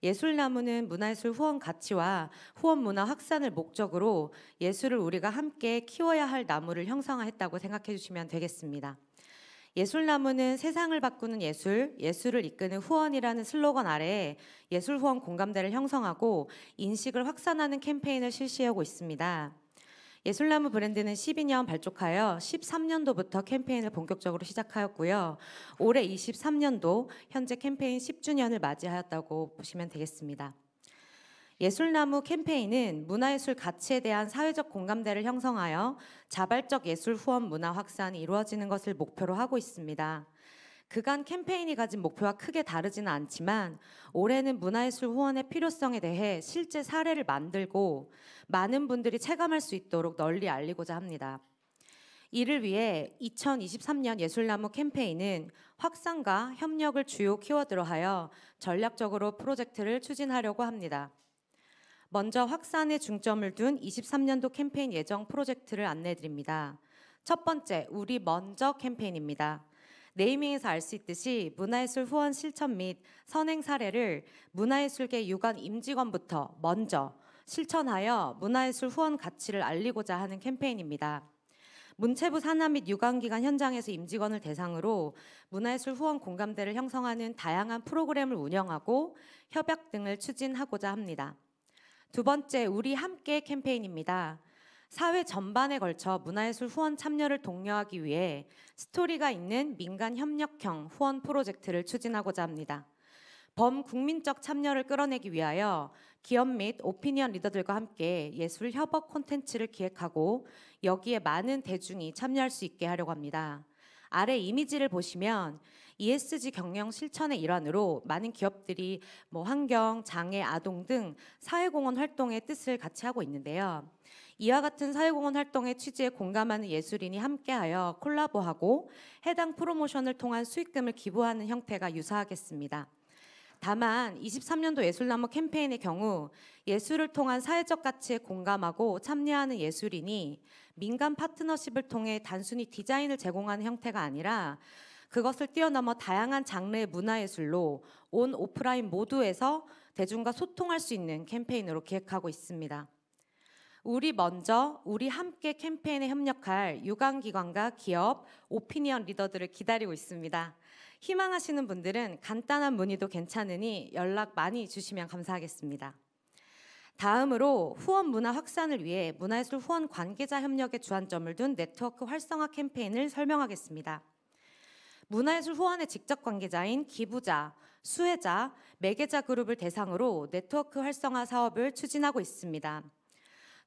예술나무는 문화예술 후원 가치와 후원 문화 확산을 목적으로 예술을 우리가 함께 키워야 할 나무를 형성화했다고 생각해 주시면 되겠습니다. 예술나무는 세상을 바꾸는 예술, 예술을 이끄는 후원이라는 슬로건 아래 예술후원 공감대를 형성하고 인식을 확산하는 캠페인을 실시하고 있습니다. 예술나무 브랜드는 12년 발족하여 13년도부터 캠페인을 본격적으로 시작하였고요. 올해 23년도 현재 캠페인 10주년을 맞이하였다고 보시면 되겠습니다. 예술나무 캠페인은 문화예술 가치에 대한 사회적 공감대를 형성하여 자발적 예술 후원 문화 확산이 이루어지는 것을 목표로 하고 있습니다. 그간 캠페인이 가진 목표와 크게 다르지는 않지만 올해는 문화예술 후원의 필요성에 대해 실제 사례를 만들고 많은 분들이 체감할 수 있도록 널리 알리고자 합니다. 이를 위해 2023년 예술나무 캠페인은 확산과 협력을 주요 키워드로 하여 전략적으로 프로젝트를 추진하려고 합니다. 먼저 확산에 중점을 둔 23년도 캠페인 예정 프로젝트를 안내드립니다. 첫 번째, 우리 먼저 캠페인입니다. 네이밍에서 알 수 있듯이 문화예술 후원 실천 및 선행 사례를 문화예술계 유관 임직원부터 먼저 실천하여 문화예술 후원 가치를 알리고자 하는 캠페인입니다. 문체부 산하 및 유관기관 현장에서 임직원을 대상으로 문화예술 후원 공감대를 형성하는 다양한 프로그램을 운영하고 협약 등을 추진하고자 합니다. 두 번째, 우리 함께 캠페인입니다. 사회 전반에 걸쳐 문화예술 후원 참여를 독려하기 위해 스토리가 있는 민간 협력형 후원 프로젝트를 추진하고자 합니다. 범국민적 참여를 끌어내기 위하여 기업 및 오피니언 리더들과 함께 예술 협업 콘텐츠를 기획하고 여기에 많은 대중이 참여할 수 있게 하려고 합니다. 아래 이미지를 보시면 ESG 경영 실천의 일환으로 많은 기업들이 뭐 환경, 장애, 아동 등 사회공헌 활동의 뜻을 같이 하고 있는데요. 이와 같은 사회공헌 활동의 취지에 공감하는 예술인이 함께하여 콜라보하고 해당 프로모션을 통한 수익금을 기부하는 형태가 유사하겠습니다. 다만 23년도 예술나무 캠페인의 경우 예술을 통한 사회적 가치에 공감하고 참여하는 예술인이 민간 파트너십을 통해 단순히 디자인을 제공하는 형태가 아니라 그것을 뛰어넘어 다양한 장르의 문화예술로 온 오프라인 모두에서 대중과 소통할 수 있는 캠페인으로 기획하고 있습니다. 우리 먼저 우리 함께 캠페인에 협력할 유관기관과 기업, 오피니언 리더들을 기다리고 있습니다. 희망하시는 분들은 간단한 문의도 괜찮으니 연락 많이 주시면 감사하겠습니다. 다음으로 후원 문화 확산을 위해 문화예술 후원 관계자 협력에 주안점을 둔 네트워크 활성화 캠페인을 설명하겠습니다. 문화예술 후원의 직접 관계자인 기부자, 수혜자, 매개자 그룹을 대상으로 네트워크 활성화 사업을 추진하고 있습니다.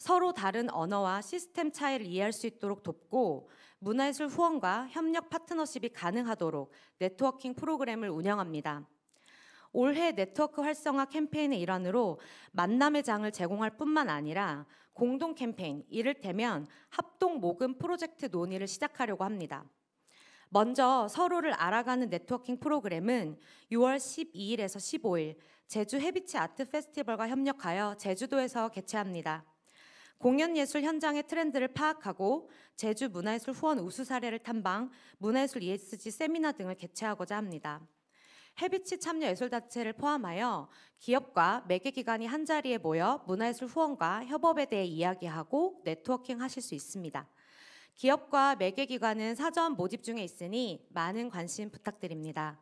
서로 다른 언어와 시스템 차이를 이해할 수 있도록 돕고 문화예술 후원과 협력 파트너십이 가능하도록 네트워킹 프로그램을 운영합니다. 올해 네트워크 활성화 캠페인의 일환으로 만남의 장을 제공할 뿐만 아니라 공동 캠페인, 이를테면 합동 모금 프로젝트 논의를 시작하려고 합니다. 먼저 서로를 알아가는 네트워킹 프로그램은 6월 12일에서 15일 제주 해비치 아트 페스티벌과 협력하여 제주도에서 개최합니다. 공연 예술 현장의 트렌드를 파악하고 제주 문화예술 후원 우수 사례를 탐방, 문화예술 ESG 세미나 등을 개최하고자 합니다. 해비치 참여 예술단체를 포함하여 기업과 매개기관이 한자리에 모여 문화예술 후원과 협업에 대해 이야기하고 네트워킹 하실 수 있습니다. 기업과 매개기관은 사전 모집 중에 있으니 많은 관심 부탁드립니다.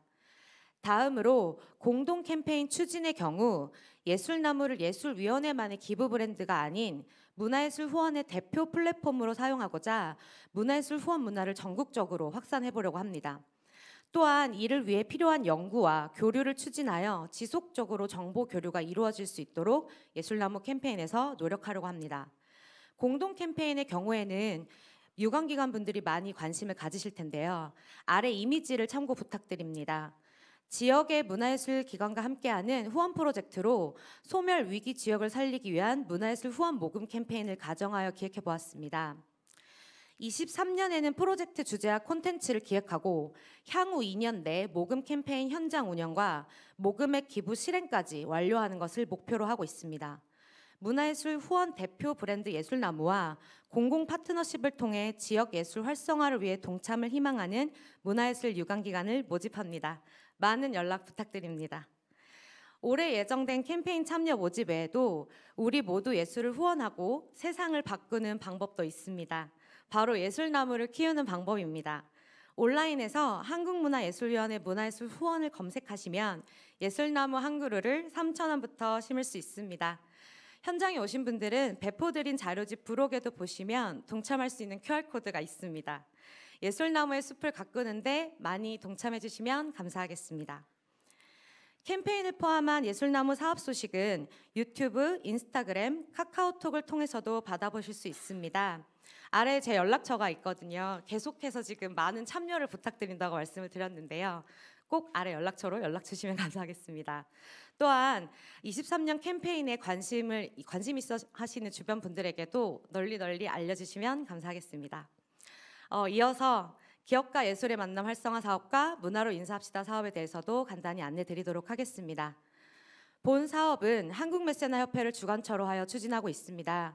다음으로 공동 캠페인 추진의 경우 예술나무를 예술위원회만의 기부 브랜드가 아닌 문화예술 후원의 대표 플랫폼으로 사용하고자 문화예술 후원 문화를 전국적으로 확산해 보려고 합니다. 또한 이를 위해 필요한 연구와 교류를 추진하여 지속적으로 정보 교류가 이루어질 수 있도록 예술나무 캠페인에서 노력하려고 합니다. 공동 캠페인의 경우에는 유관기관 분들이 많이 관심을 가지실 텐데요. 아래 이미지를 참고 부탁드립니다. 지역의 문화예술 기관과 함께하는 후원 프로젝트로 소멸 위기 지역을 살리기 위한 문화예술 후원 모금 캠페인을 가정하여 기획해 보았습니다. 23년에는 프로젝트 주제와 콘텐츠를 기획하고 향후 2년 내 모금 캠페인 현장 운영과 모금액 기부 실행까지 완료하는 것을 목표로 하고 있습니다. 문화예술 후원 대표 브랜드 예술나무와 공공 파트너십을 통해 지역 예술 활성화를 위해 동참을 희망하는 문화예술 유관기관을 모집합니다. 많은 연락 부탁드립니다. 올해 예정된 캠페인 참여 모집 외에도 우리 모두 예술을 후원하고 세상을 바꾸는 방법도 있습니다. 바로 예술나무를 키우는 방법입니다. 온라인에서 한국문화예술위원회 문화예술 후원을 검색하시면 예술나무 한 그루를 3,000원부터 심을 수 있습니다. 현장에 오신 분들은 배포드린 자료집 부록에도 보시면 동참할 수 있는 QR코드가 있습니다. 예술나무의 숲을 가꾸는데 많이 동참해 주시면 감사하겠습니다. 캠페인을 포함한 예술나무 사업 소식은 유튜브, 인스타그램, 카카오톡을 통해서도 받아보실 수 있습니다. 아래에 제 연락처가 있거든요. 계속해서 지금 많은 참여를 부탁드린다고 말씀을 드렸는데요. 꼭 아래 연락처로 연락 주시면 감사하겠습니다. 또한 23년 캠페인에 관심을 관심 있어 하시는 주변 분들에게도 널리 널리 알려 주시면 감사하겠습니다. 어, 이어서 기업과 예술의 만남 활성화 사업과 문화로 인사합시다 사업에 대해서도 간단히 안내 드리도록 하겠습니다. 본 사업은 한국메세나협회를 주관처로 하여 추진하고 있습니다.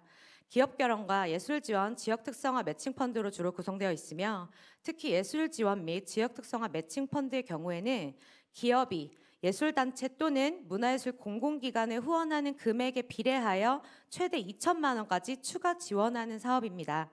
기업결원과 예술지원, 지역특성화 매칭펀드로 주로 구성되어 있으며 특히 예술지원 및 지역특성화 매칭펀드의 경우에는 기업이 예술단체 또는 문화예술 공공기관에 후원하는 금액에 비례하여 최대 2천만 원까지 추가 지원하는 사업입니다.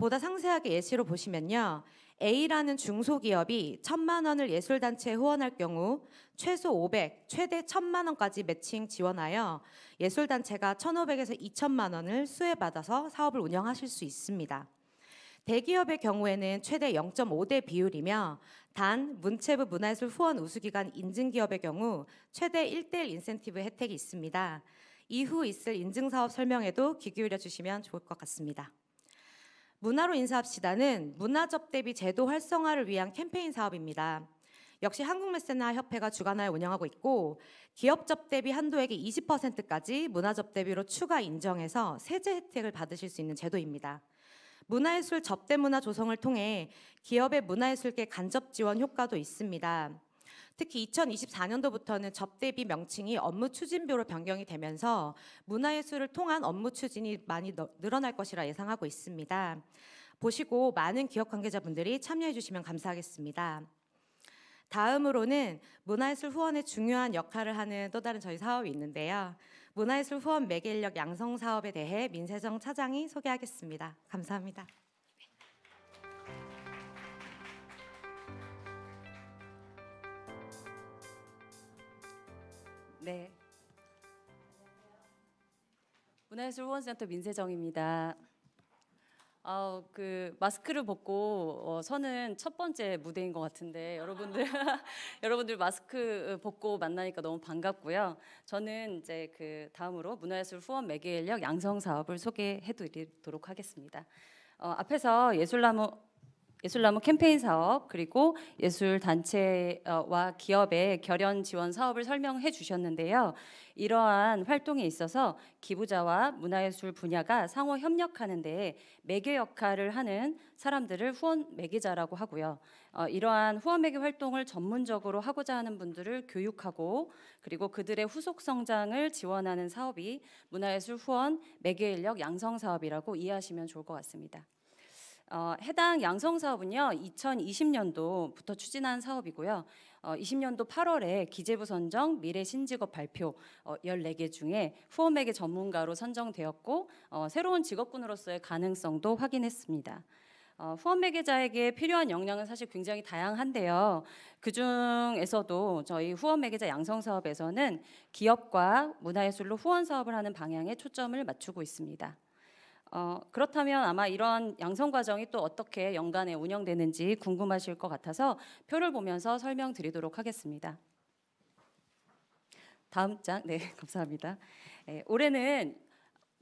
보다 상세하게 예시로 보시면요. A라는 중소기업이 천만 원을 예술단체에 후원할 경우 최소 500, 최대 천만 원까지 매칭 지원하여 예술단체가 1,500에서 2천만 원을 수혜받아서 사업을 운영하실 수 있습니다. 대기업의 경우에는 최대 0.5대 비율이며 단 문체부 문화예술 후원 우수기관 인증기업의 경우 최대 1대1 인센티브 혜택이 있습니다. 이후 있을 인증사업 설명에도 귀 기울여 주시면 좋을 것 같습니다. 문화로 인사합시다는 문화적 대비 제도 활성화를 위한 캠페인 사업입니다. 역시 한국메세나 협회가 주관하여 운영하고 있고 기업 접대비 한도액의 20%까지 문화 접대비로 추가 인정해서 세제 혜택을 받으실 수 있는 제도입니다. 문화예술 접대 문화 조성을 통해 기업의 문화예술계 간접 지원 효과도 있습니다. 특히 2024년도부터는 접대비 명칭이 업무 추진비로 변경이 되면서 문화예술을 통한 업무 추진이 많이 늘어날 것이라 예상하고 있습니다. 보시고 많은 기업 관계자분들이 참여해 주시면 감사하겠습니다. 다음으로는 문화예술 후원에 중요한 역할을 하는 또 다른 저희 사업이 있는데요. 문화예술 후원 매개 인력 양성 사업에 대해 민세정 차장이 소개하겠습니다. 감사합니다. 네. 문화예술 후원센터 민세정입니다. 어, 그 마스크를 벗고 어, 서는 첫 번째 무대인 것 같은데 여러분들 여러분들 마스크 어, 벗고 만나니까 너무 반갑고요. 저는 이제 그 다음으로 문화예술 후원 매개 인력 양성 사업을 소개해드리도록 하겠습니다. 어, 앞에서 예술나무 예술나무 캠페인 사업 그리고 예술 단체와 기업의 결연 지원 사업을 설명해 주셨는데요. 이러한 활동에 있어서 기부자와 문화예술 분야가 상호 협력하는데 매개 역할을 하는 사람들을 후원 매개자라고 하고요. 어, 이러한 후원 매개 활동을 전문적으로 하고자 하는 분들을 교육하고 그리고 그들의 후속 성장을 지원하는 사업이 문화예술 후원 매개 인력 양성 사업이라고 이해하시면 좋을 것 같습니다. 어, 해당 양성 사업은요 2020년도부터 추진한 사업이고요. 어, 20년도 8월에 기재부 선정 미래 신직업 발표 어, 14개 중에 후엄에게 전문가로 선정되었고 어, 새로운 직업군으로서의 가능성도 확인했습니다. 어, 후원 매개자에게 필요한 역량은 사실 굉장히 다양한데요. 그 중에서도 저희 후원 매개자 양성 사업에서는 기업과 문화예술로 후원 사업을 하는 방향에 초점을 맞추고 있습니다. 어, 그렇다면 아마 이러한 양성 과정이 또 어떻게 연간에 운영되는지 궁금하실 것 같아서 표를 보면서 설명드리도록 하겠습니다. 다음 장, 네, 감사합니다. 네, 올해는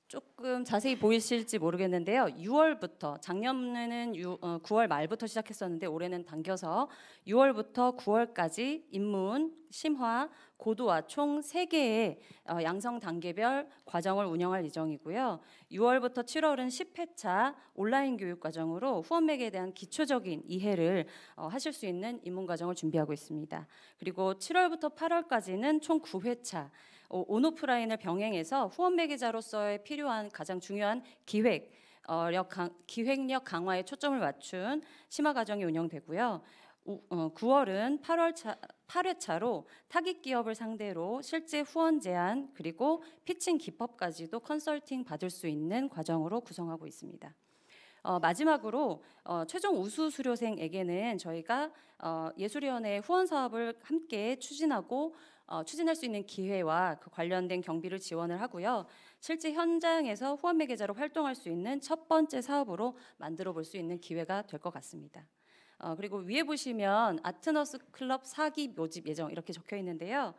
조금 자세히 보이실지 모르겠는데요. 6월부터 작년에는 6, 어, 9월 말부터 시작했었는데 올해는 당겨서 6월부터 9월까지 입문, 심화, 고도화 총 3개의 어, 양성 단계별 과정을 운영할 예정이고요. 6월부터 7월은 10회차 온라인 교육 과정으로 후원맥에 대한 기초적인 이해를 어, 하실 수 있는 입문 과정을 준비하고 있습니다. 그리고 7월부터 8월까지는 총 9회차 어, 온오프라인을 병행해서 후원 매개자로서의 필요한 가장 중요한 기획 어, 력 기획력 강화에 초점을 맞춘 심화 과정이 운영되고요. 9월은 어, 8월 차, 8회차로 타깃 기업을 상대로 실제 후원 제안 그리고 피칭 기법까지도 컨설팅 받을 수 있는 과정으로 구성하고 있습니다. 어, 마지막으로 어, 최종 우수 수료생에게는 저희가 어, 예술위원회 후원 사업을 함께 추진하고 어, 추진할 수 있는 기회와 그 관련된 경비를 지원을 하고요. 실제 현장에서 후원매 계좌로 활동할 수 있는 첫 번째 사업으로 만들어 볼 수 있는 기회가 될 것 같습니다. 어, 그리고 위에 보시면 아트너스 클럽 사기 모집 예정 이렇게 적혀 있는데요.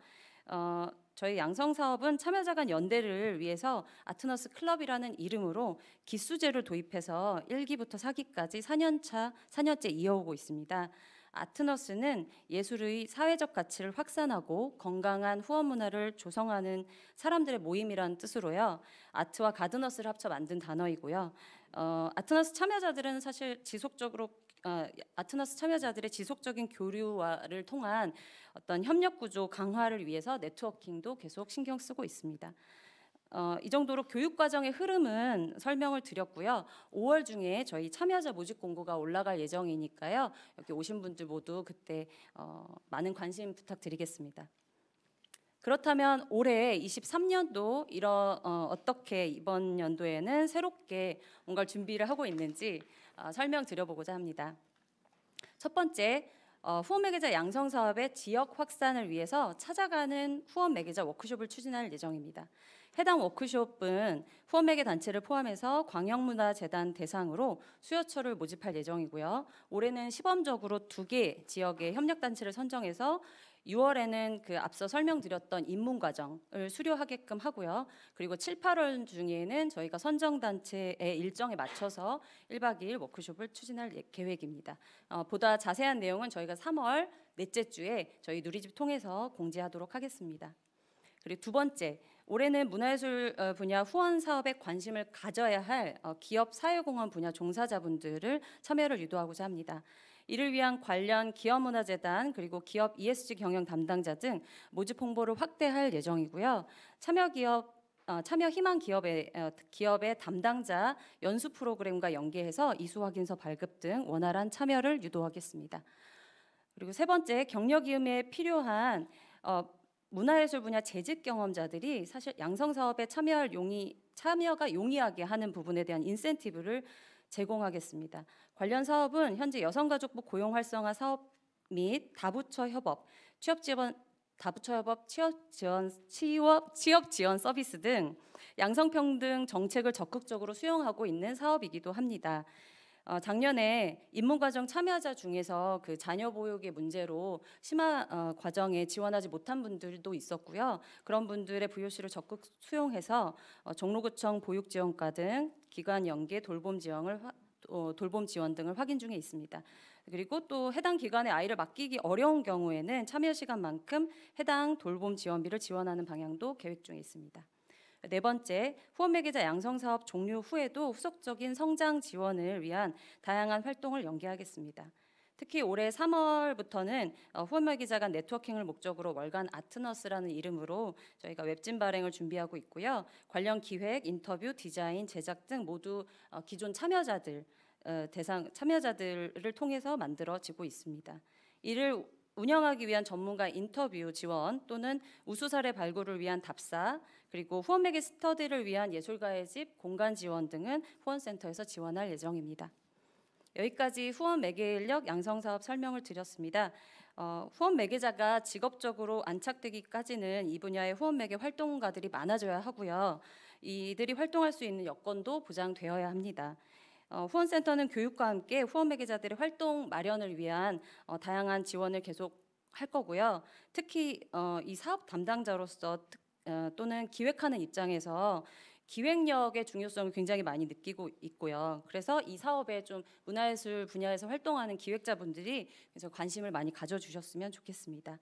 어, 저희 양성 사업은 참여자 간 연대를 위해서 아트너스 클럽이라는 이름으로 기수제를 도입해서 1기부터 4기까지 4년차 4년째 이어오고 있습니다. 아트너스는 예술의 사회적 가치를 확산하고 건강한 후원 문화를 조성하는 사람들의 모임이라는 뜻으로요. 아트와 가드너스를 합쳐 만든 단어이고요. 어, 아트너스 참여자들은 사실 지속적으로 어, 아트너스 참여자들의 지속적인 교류와를 통한 어떤 협력 구조 강화를 위해서 네트워킹도 계속 신경 쓰고 있습니다. 어, 이 정도로 교육 과정의 흐름은 설명을 드렸고요. 5월 중에 저희 참여자 모집 공고가 올라갈 예정이니까요. 여기 오신 분들 모두 그때 어, 많은 관심 부탁드리겠습니다. 그렇다면 올해 23년도 이런 어, 어떻게 이번 연도에는 새롭게 뭔가 준비를 하고 있는지 어, 설명드려보고자 합니다. 첫 번째, 어, 후원 매개자 양성 사업의 지역 확산을 위해서 찾아가는 후원 매개자 워크숍을 추진할 예정입니다. 해당 워크숍은 후원매개 단체를 포함해서 광역문화재단 대상으로 수여처를 모집할 예정이고요. 올해는 시범적으로 두 개 지역의 협력단체를 선정해서 6월에는 그 앞서 설명드렸던 입문 과정을 수료하게끔 하고요. 그리고 7, 8월 중에는 저희가 선정 단체의 일정에 맞춰서 1박 2일 워크숍을 추진할 예, 계획입니다. 어, 보다 자세한 내용은 저희가 3월 넷째 주에 저희 누리집 통해서 공지하도록 하겠습니다. 그리고 두 번째 올해는 문화예술 어, 분야 후원 사업에 관심을 가져야 할 어, 기업 사회공헌 분야 종사자분들을 참여를 유도하고자 합니다. 이를 위한 관련 기업문화재단 그리고 기업 ESG 경영 담당자 등 모집 홍보를 확대할 예정이고요. 참여 기업 어, 참여 희망 기업의 기업의 담당자 연수 프로그램과 연계해서 이수 확인서 발급 등 원활한 참여를 유도하겠습니다. 그리고 세 번째 경력 이음에 필요한 어, 문화예술 분야 재직 경험자들이 사실 양성 사업에 참여할 용이 참여가 용이하게 하는 부분에 대한 인센티브를 제공하겠습니다. 관련 사업은 현재 여성가족부 고용 활성화 사업 및 다부처 협업, 취업 지원 다부처 협업, 취업 지원, 취업, 취업 지원 서비스 등 양성평등 정책을 적극적으로 수용하고 있는 사업이기도 합니다. 어, 작년에 입문과정 참여자 중에서 그 자녀 보육의 문제로 심화 어, 과정에 지원하지 못한 분들도 있었고요. 그런 분들의 부유시를 적극 수용해서 어, 종로구청 보육지원과 등 기관 연계 돌봄 지원을 화, 어, 돌봄 지원 등을 확인 중에 있습니다. 그리고 또 해당 기관에 아이를 맡기기 어려운 경우에는 참여 시간만큼 해당 돌봄 지원비를 지원하는 방향도 계획 중에 있습니다. 네 번째, 후원 매개자 양성 사업 종료 후에도 후속적인 성장 지원을 위한 다양한 활동을 연계하겠습니다. 특히 올해 3월부터는 어, 후원 매기자 간 네트워킹을 목적으로 월간 아트너스라는 이름으로 저희가 웹진 발행을 준비하고 있고요. 관련 기획, 인터뷰, 디자인, 제작 등 모두 어, 기존 참여자들 어, 대상 참여자들을 통해서 만들어지고 있습니다. 이를 운영하기 위한 전문가 인터뷰 지원 또는 우수 사례 발굴을 위한 답사, 그리고 후원맥의 스터디를 위한 예술가의 집 공간 지원 등은 후원센터에서 지원할 예정입니다. 여기까지 후원 매개 인력 양성 사업 설명을 드렸습니다. 어, 후원 매개자가 직업적으로 안착되기까지는 이 분야의 후원 매개 활동가들이 많아져야 하고요. 이들이 활동할 수 있는 여건도 보장되어야 합니다. 어, 후원센터는 교육과 함께 후원 매개자들의 활동 마련을 위한 어, 다양한 지원을 계속 할 거고요. 특히 어, 이 사업 담당자로서 어, 또는 기획하는 입장에서 기획력의 중요성을 굉장히 많이 느끼고 있고요. 그래서 이 사업에 좀 문화예술 분야에서 활동하는 기획자분들이 그래서 관심을 많이 가져주셨으면 좋겠습니다.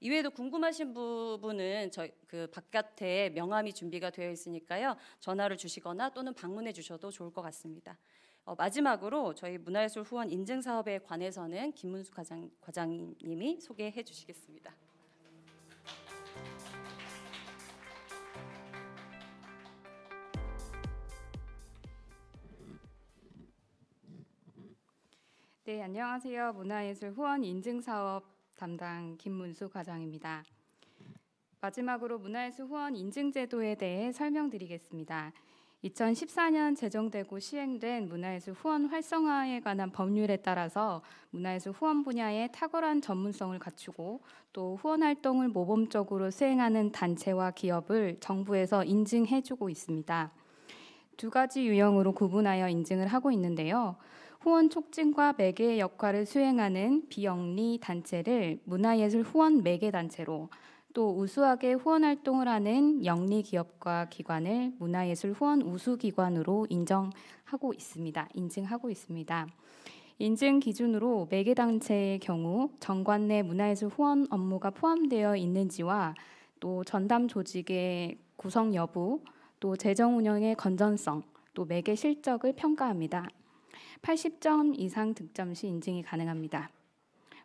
이외에도 궁금하신 부분은 저그 바깥에 명함이 준비가 되어 있으니까요. 전화를 주시거나 또는 방문해 주셔도 좋을 것 같습니다. 어, 마지막으로 저희 문화예술 후원 인증 사업에 관해서는 김문수 과장, 과장님이 소개해 주시겠습니다. 네, 안녕하세요. 문화예술 후원 인증 사업 담당 김문수 과장입니다. 마지막으로 문화예술 후원 인증 제도에 대해 설명드리겠습니다. 2014년 제정되고 시행된 문화예술 후원 활성화에 관한 법률에 따라서 문화예술 후원 분야에 탁월한 전문성을 갖추고 또 후원 활동을 모범적으로 수행하는 단체와 기업을 정부에서 인증해주고 있습니다. 두 가지 유형으로 구분하여 인증을 하고 있는데요. 후원 촉진과 매개의 역할을 수행하는 비영리 단체를 문화예술 후원 매개 단체로 또 우수하게 후원 활동을 하는 영리 기업과 기관을 문화예술 후원 우수 기관으로 인정하고 있습니다. 인증하고 있습니다. 인증 기준으로 매개 단체의 경우 정관 내 문화예술 후원 업무가 포함되어 있는지와 또 전담 조직의 구성 여부, 또 재정 운영의 건전성, 또 매개 실적을 평가합니다. 80점 이상 득점 시 인증이 가능합니다.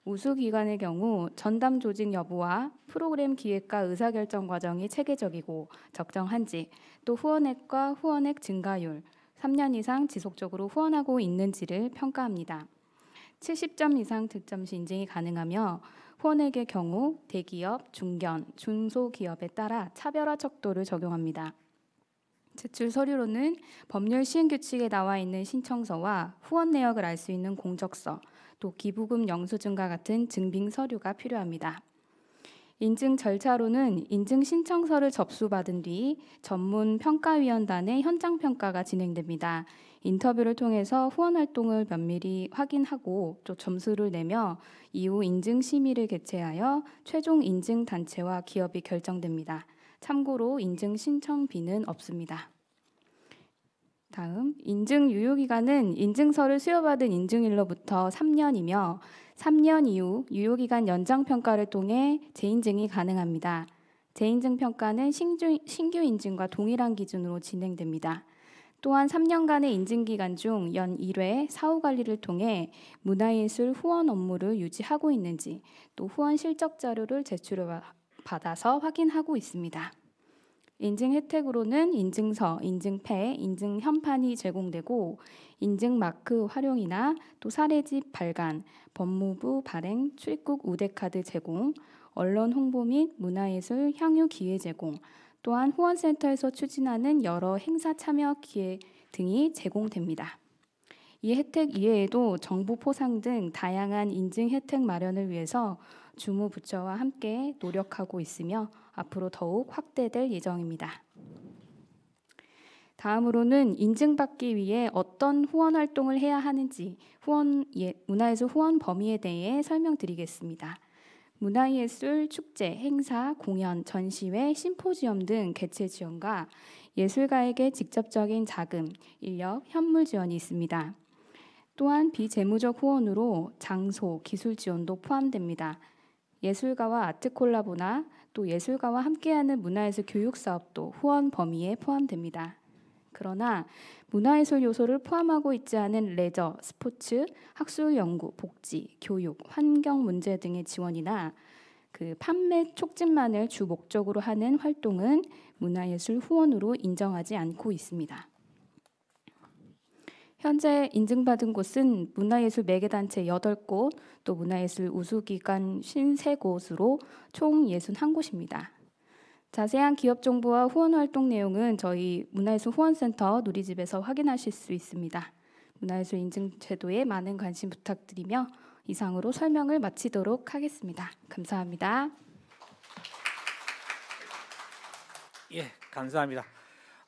우수기관의 경우 전담 조직 여부와 프로그램 기획과 의사결정 과정이 체계적이고 적정한지 또 후원액과 후원액 증가율, 3년 이상 지속적으로 후원하고 있는지를 평가합니다. 70점 이상 득점 시 인증이 가능하며 후원액의 경우 대기업, 중견, 중소기업에 따라 차별화 척도를 적용합니다. 제출 서류로는 법률 시행 규칙에 나와 있는 신청서와 후원 내역을 알 수 있는 공적서, 또 기부금 영수증과 같은 증빙 서류가 필요합니다. 인증 절차로는 인증 신청서를 접수받은 뒤 전문 평가위원단의 현장 평가가 진행됩니다. 인터뷰를 통해서 후원 활동을 면밀히 확인하고 또 점수를 내며 이후 인증 심의를 개최하여 최종 인증 단체와 기업이 결정됩니다. 참고로 인증 신청비는 없습니다. 다음 인증 유효 기간은 인증서를 수여받은 인증일로부터 3년이며 3년 이후 유효 기간 연장 평가를 통해 재인증이 가능합니다. 재인증 평가는 신규, 인증과 동일한 기준으로 진행됩니다. 또한 3년간의 인증 기간 중 연 1회 사후 관리를 통해 문화예술 후원 업무를 유지하고 있는지 또 후원 실적 자료를 제출해 받아서 확인하고 있습니다. 인증 혜택으로는 인증서, 인증패, 인증 현판이 제공되고 인증 마크 활용이나 또 사례집 발간, 법무부 발행, 출입국 우대카드 제공, 언론 홍보 및 문화예술 향유 기회 제공, 또한 후원센터에서 추진하는 여러 행사 참여 기회 등이 제공됩니다. 이 혜택 이외에도 정보 포상 등 다양한 인증 혜택 마련을 위해서 주무부처와 함께 노력하고 있으며 앞으로 더욱 확대될 예정입니다. 다음으로는 인증받기 위해 어떤 후원 활동을 해야 하는지 후원 예, 문화예술 후원 범위에 대해 설명드리겠습니다. 문화예술 축제, 행사, 공연, 전시회, 심포지엄 등 개최 지원과 예술가에게 직접적인 자금, 인력, 현물 지원이 있습니다. 또한 비재무적 후원으로 장소, 기술 지원도 포함됩니다. 예술가와 아트 콜라보나 또 예술가와 함께하는 문화예술 교육 사업도 후원 범위에 포함됩니다. 그러나 문화예술 요소를 포함하고 있지 않은 레저, 스포츠, 학술 연구, 복지, 교육, 환경 문제 등의 지원이나 그 판매 촉진만을 주 목적으로 하는 활동은 문화예술 후원으로 인정하지 않고 있습니다. 현재 인증받은 곳은 문화예술 매개단체 8곳, 또 문화예술 우수기관 53곳으로 총 61곳입니다. 자세한 기업 정보와 후원 활동 내용은 저희 문화예술 후원센터 누리집에서 확인하실 수 있습니다. 문화예술 인증 제도에 많은 관심 부탁드리며 이상으로 설명을 마치도록 하겠습니다. 감사합니다. 예, 감사합니다.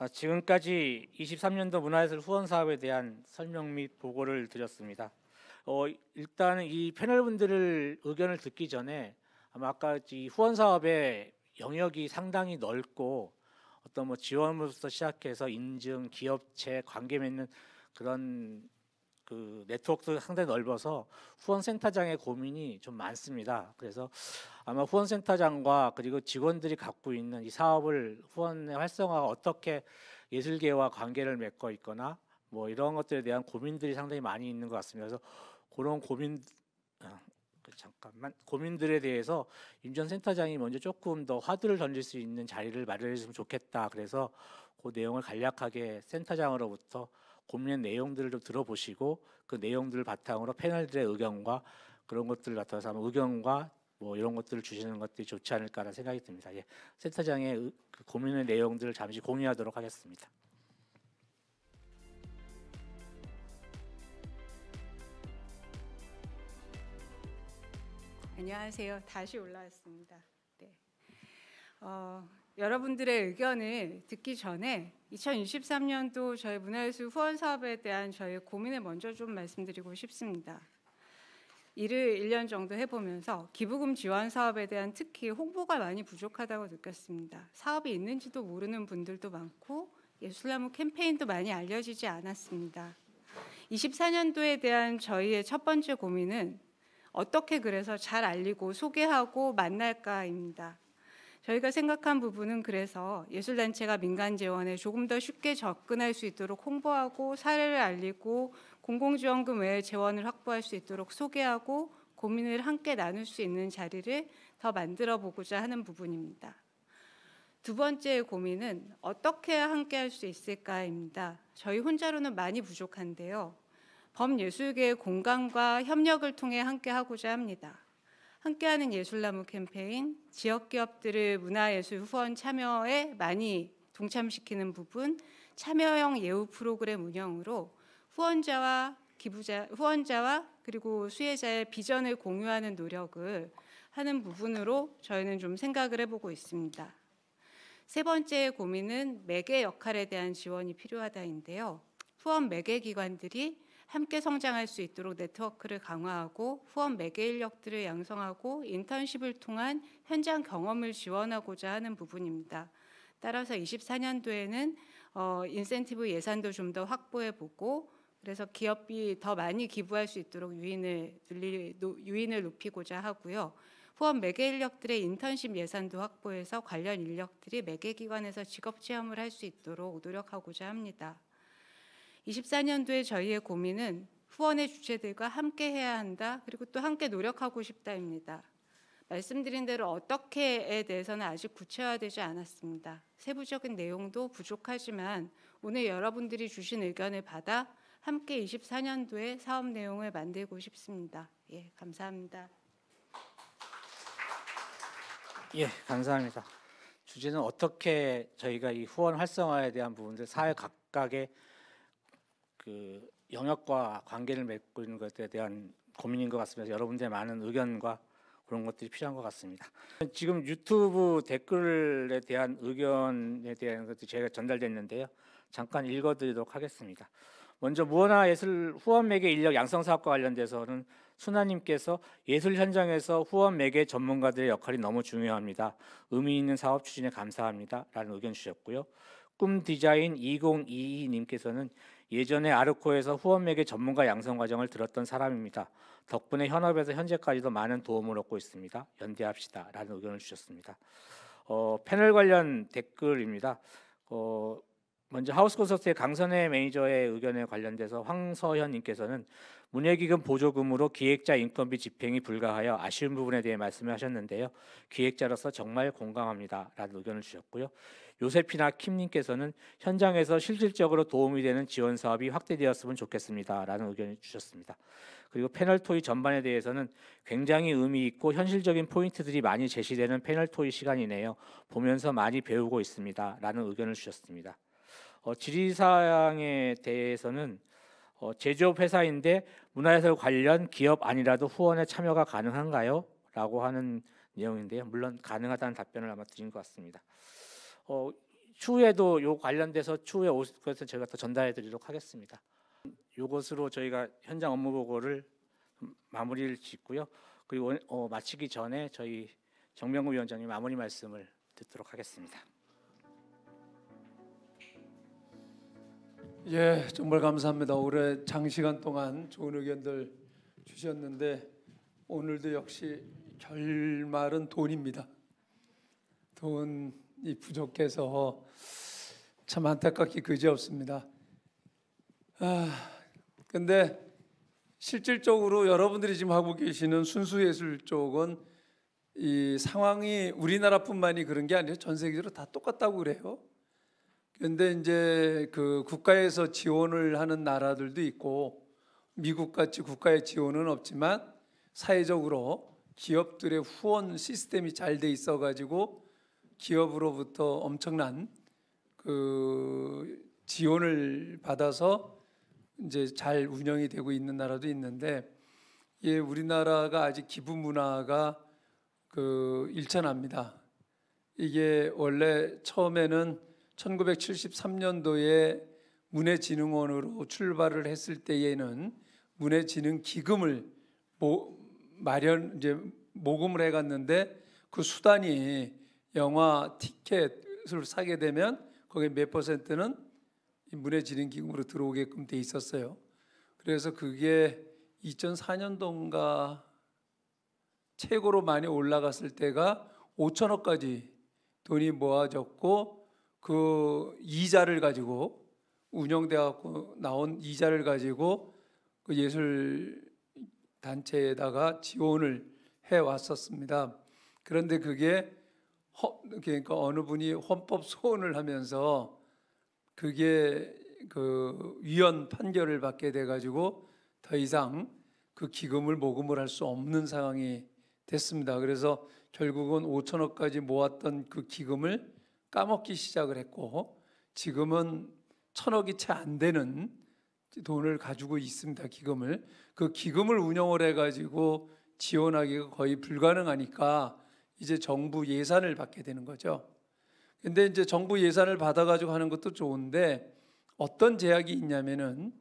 아, 지금까지 23년도 문화예술 후원 사업에 대한 설명 및 보고를 드렸습니다. 어, 일단 이 패널 분들을 의견을 듣기 전에 아마 아까 이 후원 사업의 영역이 상당히 넓고 어떤 뭐 지원부터 시작해서 인증, 기업체, 관계 맺는 그런 그 네트워크도 상당히 넓어서 후원센터장의 고민이 좀 많습니다. 그래서 아마 후원센터장과 그리고 직원들이 갖고 있는 이 사업을 후원의 활성화가 어떻게 예술계와 관계를 맺고 있거나 뭐 이런 것들에 대한 고민들이 상당히 많이 있는 것 같습니다. 그래서 그런 고민 아, 그 잠깐만 고민들에 대해서 임전 센터장이 먼저 조금 더 화두를 던질 수 있는 자리를 마련했으면 좋겠다. 그래서 그 내용을 간략하게 센터장으로부터 고민의 내용들을 좀 들어보시고 그 내용들을 바탕으로 패널들의 의견과 그런 것들을 바탕으로 한번 의견과 뭐 이런 것들을 주시는 것들이 좋지 않을까라는 생각이 듭니다. 예. 센터장의 그 고민의 내용들을 잠시 공유하도록 하겠습니다. 안녕하세요. 다시 올라왔습니다. 네. 어, 여러분들의 의견을 듣기 전에 2023년도 저희 문화예술 후원 사업에 대한 저희 고민을 먼저 좀 말씀드리고 싶습니다. 일을 1년 정도 해보면서 기부금 지원 사업에 대한 특히 홍보가 많이 부족하다고 느꼈습니다. 사업이 있는지도 모르는 분들도 많고 예술나무 캠페인도 많이 알려지지 않았습니다. 24년도에 대한 저희의 첫 번째 고민은 어떻게 그래서 잘 알리고 소개하고 만날까입니다. 저희가 생각한 부분은 그래서 예술단체가 민간 재원에 조금 더 쉽게 접근할 수 있도록 홍보하고 사례를 알리고 공공지원금 외에 재원을 확보할 수 있도록 소개하고 고민을 함께 나눌 수 있는 자리를 더 만들어 보고자 하는 부분입니다. 두 번째 고민은 어떻게 함께 할 수 있을까입니다. 저희 혼자로는 많이 부족한데요. 범예술계의 공간과 협력을 통해 함께 하고자 합니다. 함께하는 예술나무 캠페인, 지역기업들을 문화예술 후원 참여에 많이 동참시키는 부분, 참여형 예우 프로그램 운영으로 후원자와 기부자, 후원자와 그리고 수혜자의 비전을 공유하는 노력을 하는 부분으로 저희는 좀 생각을 해보고 있습니다. 세 번째 고민은 매개 역할에 대한 지원이 필요하다인데요. 후원 매개 기관들이 함께 성장할 수 있도록 네트워크를 강화하고 후원 매개 인력들을 양성하고 인턴십을 통한 현장 경험을 지원하고자 하는 부분입니다. 따라서 24년도에는 어, 인센티브 예산도 좀 더 확보해 보고 그래서 기업이 더 많이 기부할 수 있도록 유인을 늘리, 노, 유인을 높이고자 하고요. 후원 매개 인력들의 인턴십 예산도 확보해서 관련 인력들이 매개 기관에서 직업 체험을 할 수 있도록 노력하고자 합니다. 24년도에 저희의 고민은 후원의 주체들과 함께 해야 한다. 그리고 또 함께 노력하고 싶다입니다. 말씀드린 대로 어떻게에 대해서는 아직 구체화되지 않았습니다. 세부적인 내용도 부족하지만 오늘 여러분들이 주신 의견을 받아 함께 24년도에 사업 내용을 만들고 싶습니다. 예, 감사합니다. 예, 감사합니다. 주제는 어떻게 저희가 이 후원 활성화에 대한 부분들 사회 각각의 그 영역과 관계를 맺고 있는 것에 대한 고민인 것 같습니다. 여러분들의 많은 의견과 그런 것들이 필요한 것 같습니다. 지금 유튜브 댓글에 대한 의견에 대한 것들이 제가 전달됐는데요. 잠깐 읽어드리도록 하겠습니다. 먼저 무언화 예술 후원 매개 인력 양성 사업과 관련돼서는 순아님께서 예술 현장에서 후원 매개 전문가들의 역할이 너무 중요합니다. 의미 있는 사업 추진에 감사합니다. 라는 의견 주셨고요. 꿈 디자인 2022님께서는 예전에 아르코에서 후원맥의 전문가 양성 과정을 들었던 사람입니다. 덕분에 현업에서 현재까지도 많은 도움을 얻고 있습니다. 연대합시다라는 의견을 주셨습니다. 어, 패널 관련 댓글입니다. 어, 먼저 하우스 콘서트의 강선혜 매니저의 의견에 관련돼서 황서현 님께서는 문예기금 보조금으로 기획자 인건비 집행이 불가하여 아쉬운 부분에 대해 말씀을 하셨는데요. 기획자로서 정말 공감합니다라는 의견을 주셨고요. 요세피나 킴님께서는 현장에서 실질적으로 도움이 되는 지원 사업이 확대되었으면 좋겠습니다라는 의견을 주셨습니다. 그리고 패널 토의 전반에 대해서는 굉장히 의미 있고 현실적인 포인트들이 많이 제시되는 패널 토의 시간이네요. 보면서 많이 배우고 있습니다라는 의견을 주셨습니다. 어, 지리사항에 대해서는 어, 제조업 회사인데 문화예술 관련 기업 아니라도 후원에 참여가 가능한가요? 라고 하는 내용인데요. 물론 가능하다는 답변을 아마 드린 것 같습니다. 어, 추후에도 요 관련돼서 추후에 그 것을 제가더 전달해 드리도록 하겠습니다. 요것으로 저희가 현장 업무 보고를 마무리를 짓고요. 그리고 어, 마치기 전에 저희 정명구 위원장님 마무리 말씀을 듣도록 하겠습니다. 예, 정말 감사합니다. 올해 장시간 동안 좋은 의견들 주셨는데 오늘도 역시 결말은 돈입니다. 돈이 부족해서 참안타깝게 그지없습니다. 아, 근데 실질적으로 여러분들이 지금 하고 계시는 순수 예술 쪽은 이 상황이 우리나라뿐만이 그런 게 아니라 전 세계적으로 다 똑같다고 그래요. 근데 이제 그 국가에서 지원을 하는 나라들도 있고 미국 같이 국가의 지원은 없지만 사회적으로 기업들의 후원 시스템이 잘 돼 있어 가지고 기업으로부터 엄청난 그 지원을 받아서 이제 잘 운영이 되고 있는 나라도 있는데 예, 우리나라가 아직 기부 문화가 그 일천합니다. 이게 원래 처음에는 1973년도에 문해진흥원으로 출발을 했을 때에는 문해진흥 기금을 모, 마련 이제 모금을 해갔는데 그 수단이 영화 티켓을 사게 되면 거기 몇 퍼센트는 문해지능 기금으로 들어오게끔 돼 있었어요. 그래서 그게 2004년도인가 최고로 많이 올라갔을 때가 5천억까지 돈이 모아졌고 그 이자를 가지고 운영돼 갖고 나온 이자를 가지고 그 예술 단체에다가 지원을 해 왔었습니다. 그런데 그게 그러니까 어느 분이 헌법 소원을 하면서 그게 그 위헌 판결을 받게 돼가지고 더 이상 그 기금을 모금을 할 수 없는 상황이 됐습니다. 그래서 결국은 5천억까지 모았던 그 기금을 까먹기 시작을 했고 지금은 천억이 채 안 되는 돈을 가지고 있습니다. 기금을 그 기금을 운영을 해가지고 지원하기가 거의 불가능하니까 이제 정부 예산을 받게 되는 거죠. 근데 이제 정부 예산을 받아가지고 하는 것도 좋은데 어떤 제약이 있냐면은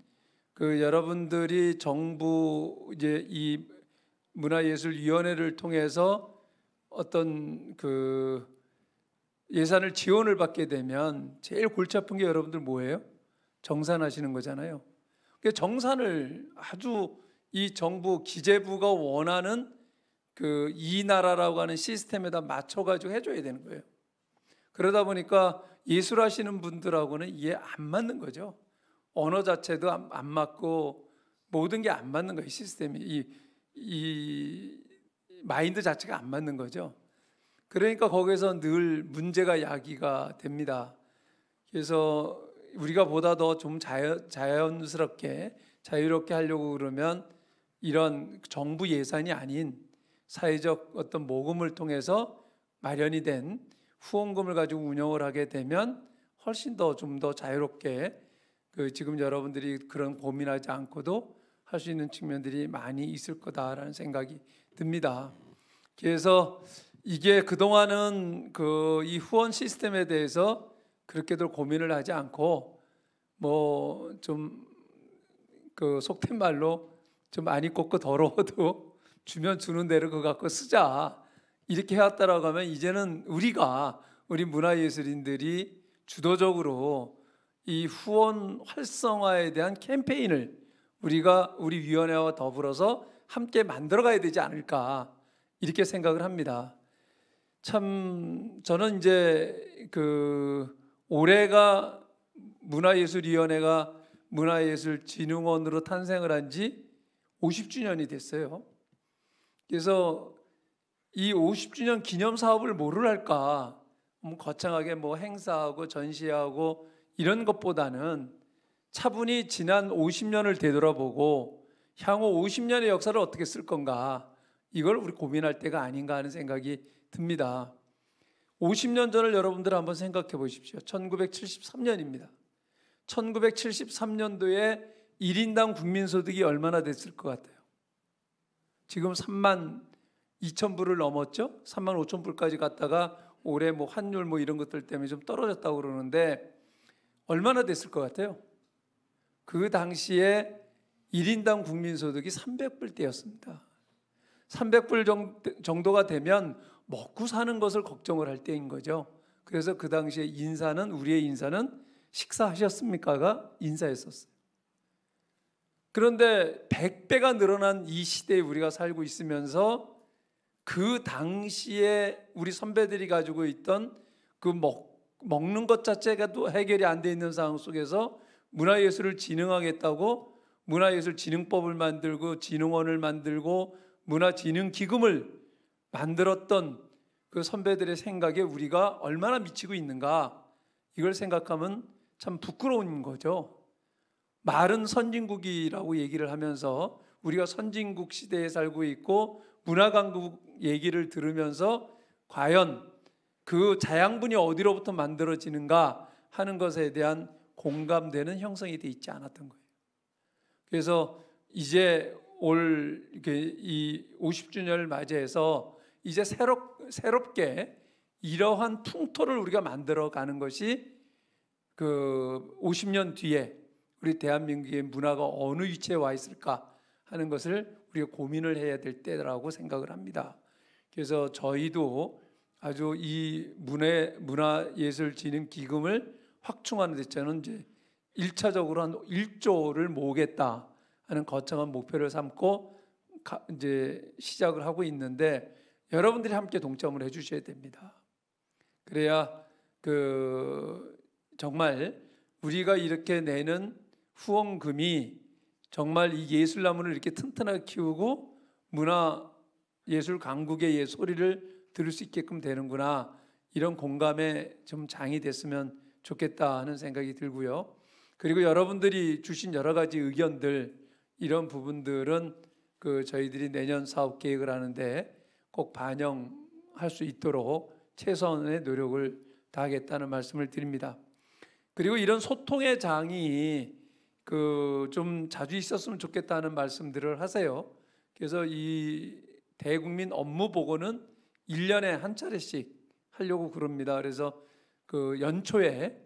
그 여러분들이 정부 이제 이 문화예술위원회를 통해서 어떤 그 예산을 지원을 받게 되면 제일 골치 아픈 게 여러분들 뭐예요? 정산하시는 거잖아요. 그러니까 정산을 아주 이 정부 기재부가 원하는 그이 나라라고 하는 시스템에다 맞춰가지고 해줘야 되는 거예요. 그러다 보니까 예술하시는 분들하고는 이해 안 맞는 거죠. 언어 자체도 안, 안 맞고 모든 게 안 맞는 거예요. 시스템이 이, 이 마인드 자체가 안 맞는 거죠. 그러니까 거기서 늘 문제가 야기가 됩니다. 그래서 우리가 보다 더좀 자연스럽게 자유롭게 하려고 그러면 이런 정부 예산이 아닌 사회적 어떤 모금을 통해서 마련이 된 후원금을 가지고 운영을 하게 되면 훨씬 더 좀 더 자유롭게 그 지금 여러분들이 그런 고민하지 않고도 할 수 있는 측면들이 많이 있을 거다라는 생각이 듭니다. 그래서 이게 그동안은 그이 후원 시스템에 대해서 그렇게도 고민을 하지 않고 뭐 좀 그 속된 말로 좀 많이 꼽고 더러워도 주면 주는 대로 그거 갖고 쓰자. 이렇게 해왔다라고 하면 이제는 우리가 우리 문화예술인들이 주도적으로 이 후원 활성화에 대한 캠페인을 우리가 우리 위원회와 더불어서 함께 만들어가야 되지 않을까 이렇게 생각을 합니다. 참 저는 이제 그 올해가 문화예술위원회가 문화예술진흥원으로 탄생을 한 지 50주년이 됐어요. 그래서 이 50주년 기념 사업을 뭐를 할까? 뭐 거창하게 뭐 행사하고 전시하고 이런 것보다는 차분히 지난 50년을 되돌아보고 향후 50년의 역사를 어떻게 쓸 건가 이걸 우리 고민할 때가 아닌가 하는 생각이 듭니다. 50년 전을 여러분들 한번 생각해 보십시오. 1973년입니다. 1973년도에 1인당 국민소득이 얼마나 됐을 것 같아요? 지금 3만 2천 불을 넘었죠? 3만 5천 불까지 갔다가 올해 뭐 환율 뭐 이런 것들 때문에 좀 떨어졌다고 그러는데 얼마나 됐을 것 같아요? 그 당시에 1인당 국민소득이 300불 대였습니다. 300불 정도가 되면 먹고 사는 것을 걱정을 할 때인 거죠. 그래서 그 당시에 인사는 우리의 인사는 식사하셨습니까가 인사였었어요. 그런데 100배가 늘어난 이 시대에 우리가 살고 있으면서 그 당시에 우리 선배들이 가지고 있던 그 먹, 먹는 것 자체가 또 해결이 안 돼 있는 상황 속에서 문화예술을 진흥하겠다고 문화예술진흥법을 만들고 진흥원을 만들고 문화진흥기금을 만들었던 그 선배들의 생각에 우리가 얼마나 미치고 있는가 이걸 생각하면 참 부끄러운 거죠. 말은 선진국이라고 얘기를 하면서 우리가 선진국 시대에 살고 있고 문화강국 얘기를 들으면서 과연 그 자양분이 어디로부터 만들어지는가 하는 것에 대한 공감되는 형성이 돼 있지 않았던 거예요. 그래서 이제 올이 50주년을 맞이해서 이제 새롭, 새롭게 이러한 풍토를 우리가 만들어 가는 것이 그 50년 뒤에 우리 대한민국의 문화가 어느 위치에 와 있을까 하는 것을 우리가 고민을 해야 될 때라고 생각을 합니다. 그래서 저희도 아주 이 문화 문화 예술 진흥 기금을 확충하는 데 저는 이제 1차적으로 한 1조를 모겠다 하는 거창한 목표를 삼고 이제 시작을 하고 있는데 여러분들이 함께 동참을 해 주셔야 됩니다. 그래야 그 정말 우리가 이렇게 내는 후원금이 정말 이 예술나무를 이렇게 튼튼하게 키우고 문화 예술 강국의 예 소리를 들을 수 있게끔 되는구나 이런 공감에 좀 장이 됐으면 좋겠다 하는 생각이 들고요. 그리고 여러분들이 주신 여러 가지 의견들 이런 부분들은 그 저희들이 내년 사업 계획을 하는데 꼭 반영할 수 있도록 최선의 노력을 다하겠다는 말씀을 드립니다. 그리고 이런 소통의 장이 그좀 자주 있었으면 좋겠다는 말씀들을 하세요. 그래서 이 대국민 업무 보고는 1년에 한 차례씩 하려고 그럽니다. 그래서 그 연초에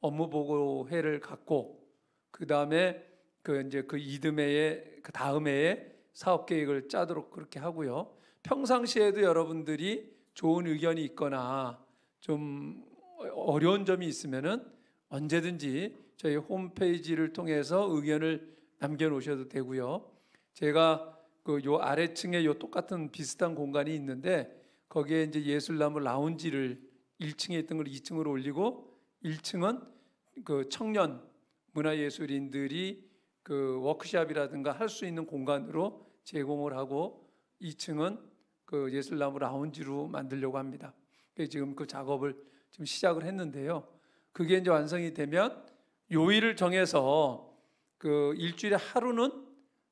업무 보고 회를 갖고 그다음에 그 이제 그 이듬해에 그 다음 해에 사업 계획을 짜도록 그렇게 하고요. 평상시에도 여러분들이 좋은 의견이 있거나 좀 어려운 점이 있으면은 언제든지 저희 홈페이지를 통해서 의견을 남겨 놓으셔도 되고요. 제가 그 요 아래층에 요 똑같은 비슷한 공간이 있는데 거기에 이제 예술나무 라운지를 1층에 있던 걸 2층으로 올리고 1층은 그 청년 문화예술인들이 그 워크샵이라든가 할 수 있는 공간으로 제공을 하고 2층은 그 예술나무 라운지로 만들려고 합니다. 지금 그 작업을 지금 시작을 했는데요. 그게 이제 완성이 되면 요일을 정해서 그 일주일에 하루는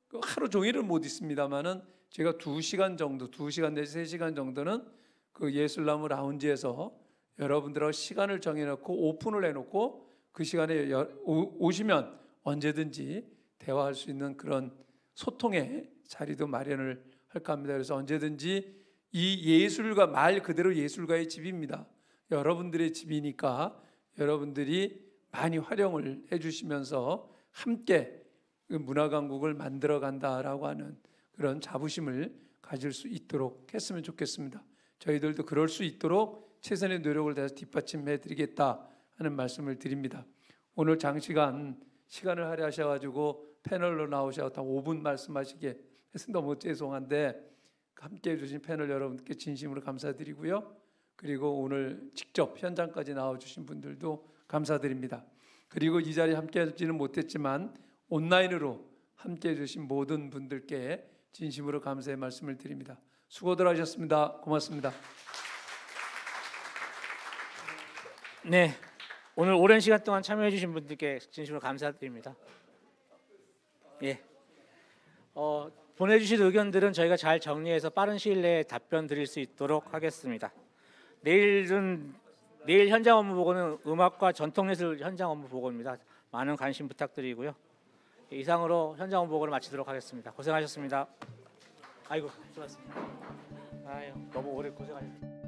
그 하루 종일은 못 있습니다만은 제가 두시간 정도, 두시간 내지 3시간 정도는 그 예술나무 라운지에서 여러분들하고 시간을 정해놓고 오픈을 해놓고 그 시간에 오시면 언제든지 대화할 수 있는 그런 소통의 자리도 마련을 할까 합니다. 그래서 언제든지 이 예술가, 말 그대로 예술가의 집입니다. 여러분들의 집이니까 여러분들이 많이 활용을 해주시면서 함께 문화강국을 만들어 간다라고 하는 그런 자부심을 가질 수 있도록 했으면 좋겠습니다. 저희들도 그럴 수 있도록 최선의 노력을 다해서 뒷받침해 드리겠다 하는 말씀을 드립니다. 오늘 장시간 시간을 할애하셔가지고 패널로 나오셔서 다 5분 말씀하시게 해서 너무 죄송한데 함께 해주신 패널 여러분께 진심으로 감사드리고요. 그리고 오늘 직접 현장까지 나와주신 분들도 감사드립니다. 그리고 이 자리에 함께 할지는 못했지만 온라인으로 함께 해주신 모든 분들께 진심으로 감사의 말씀을 드립니다. 수고들 하셨습니다. 고맙습니다. 네. 오늘 오랜 시간 동안 참여해 주신 분들께 진심으로 감사드립니다. 예. 어, 보내 주신 의견들은 저희가 잘 정리해서 빠른 시일 내에 답변 드릴 수 있도록 하겠습니다. 내일은 내일 현장 업무 보고는 음악과 전통예술 현장 업무 보고입니다. 많은 관심 부탁드리고요. 이상으로 현장 업무 보고를 마치도록 하겠습니다. 고생하셨습니다. 아이고, 수고하셨습니다. 아유, 너무 오래 고생하셨습니다.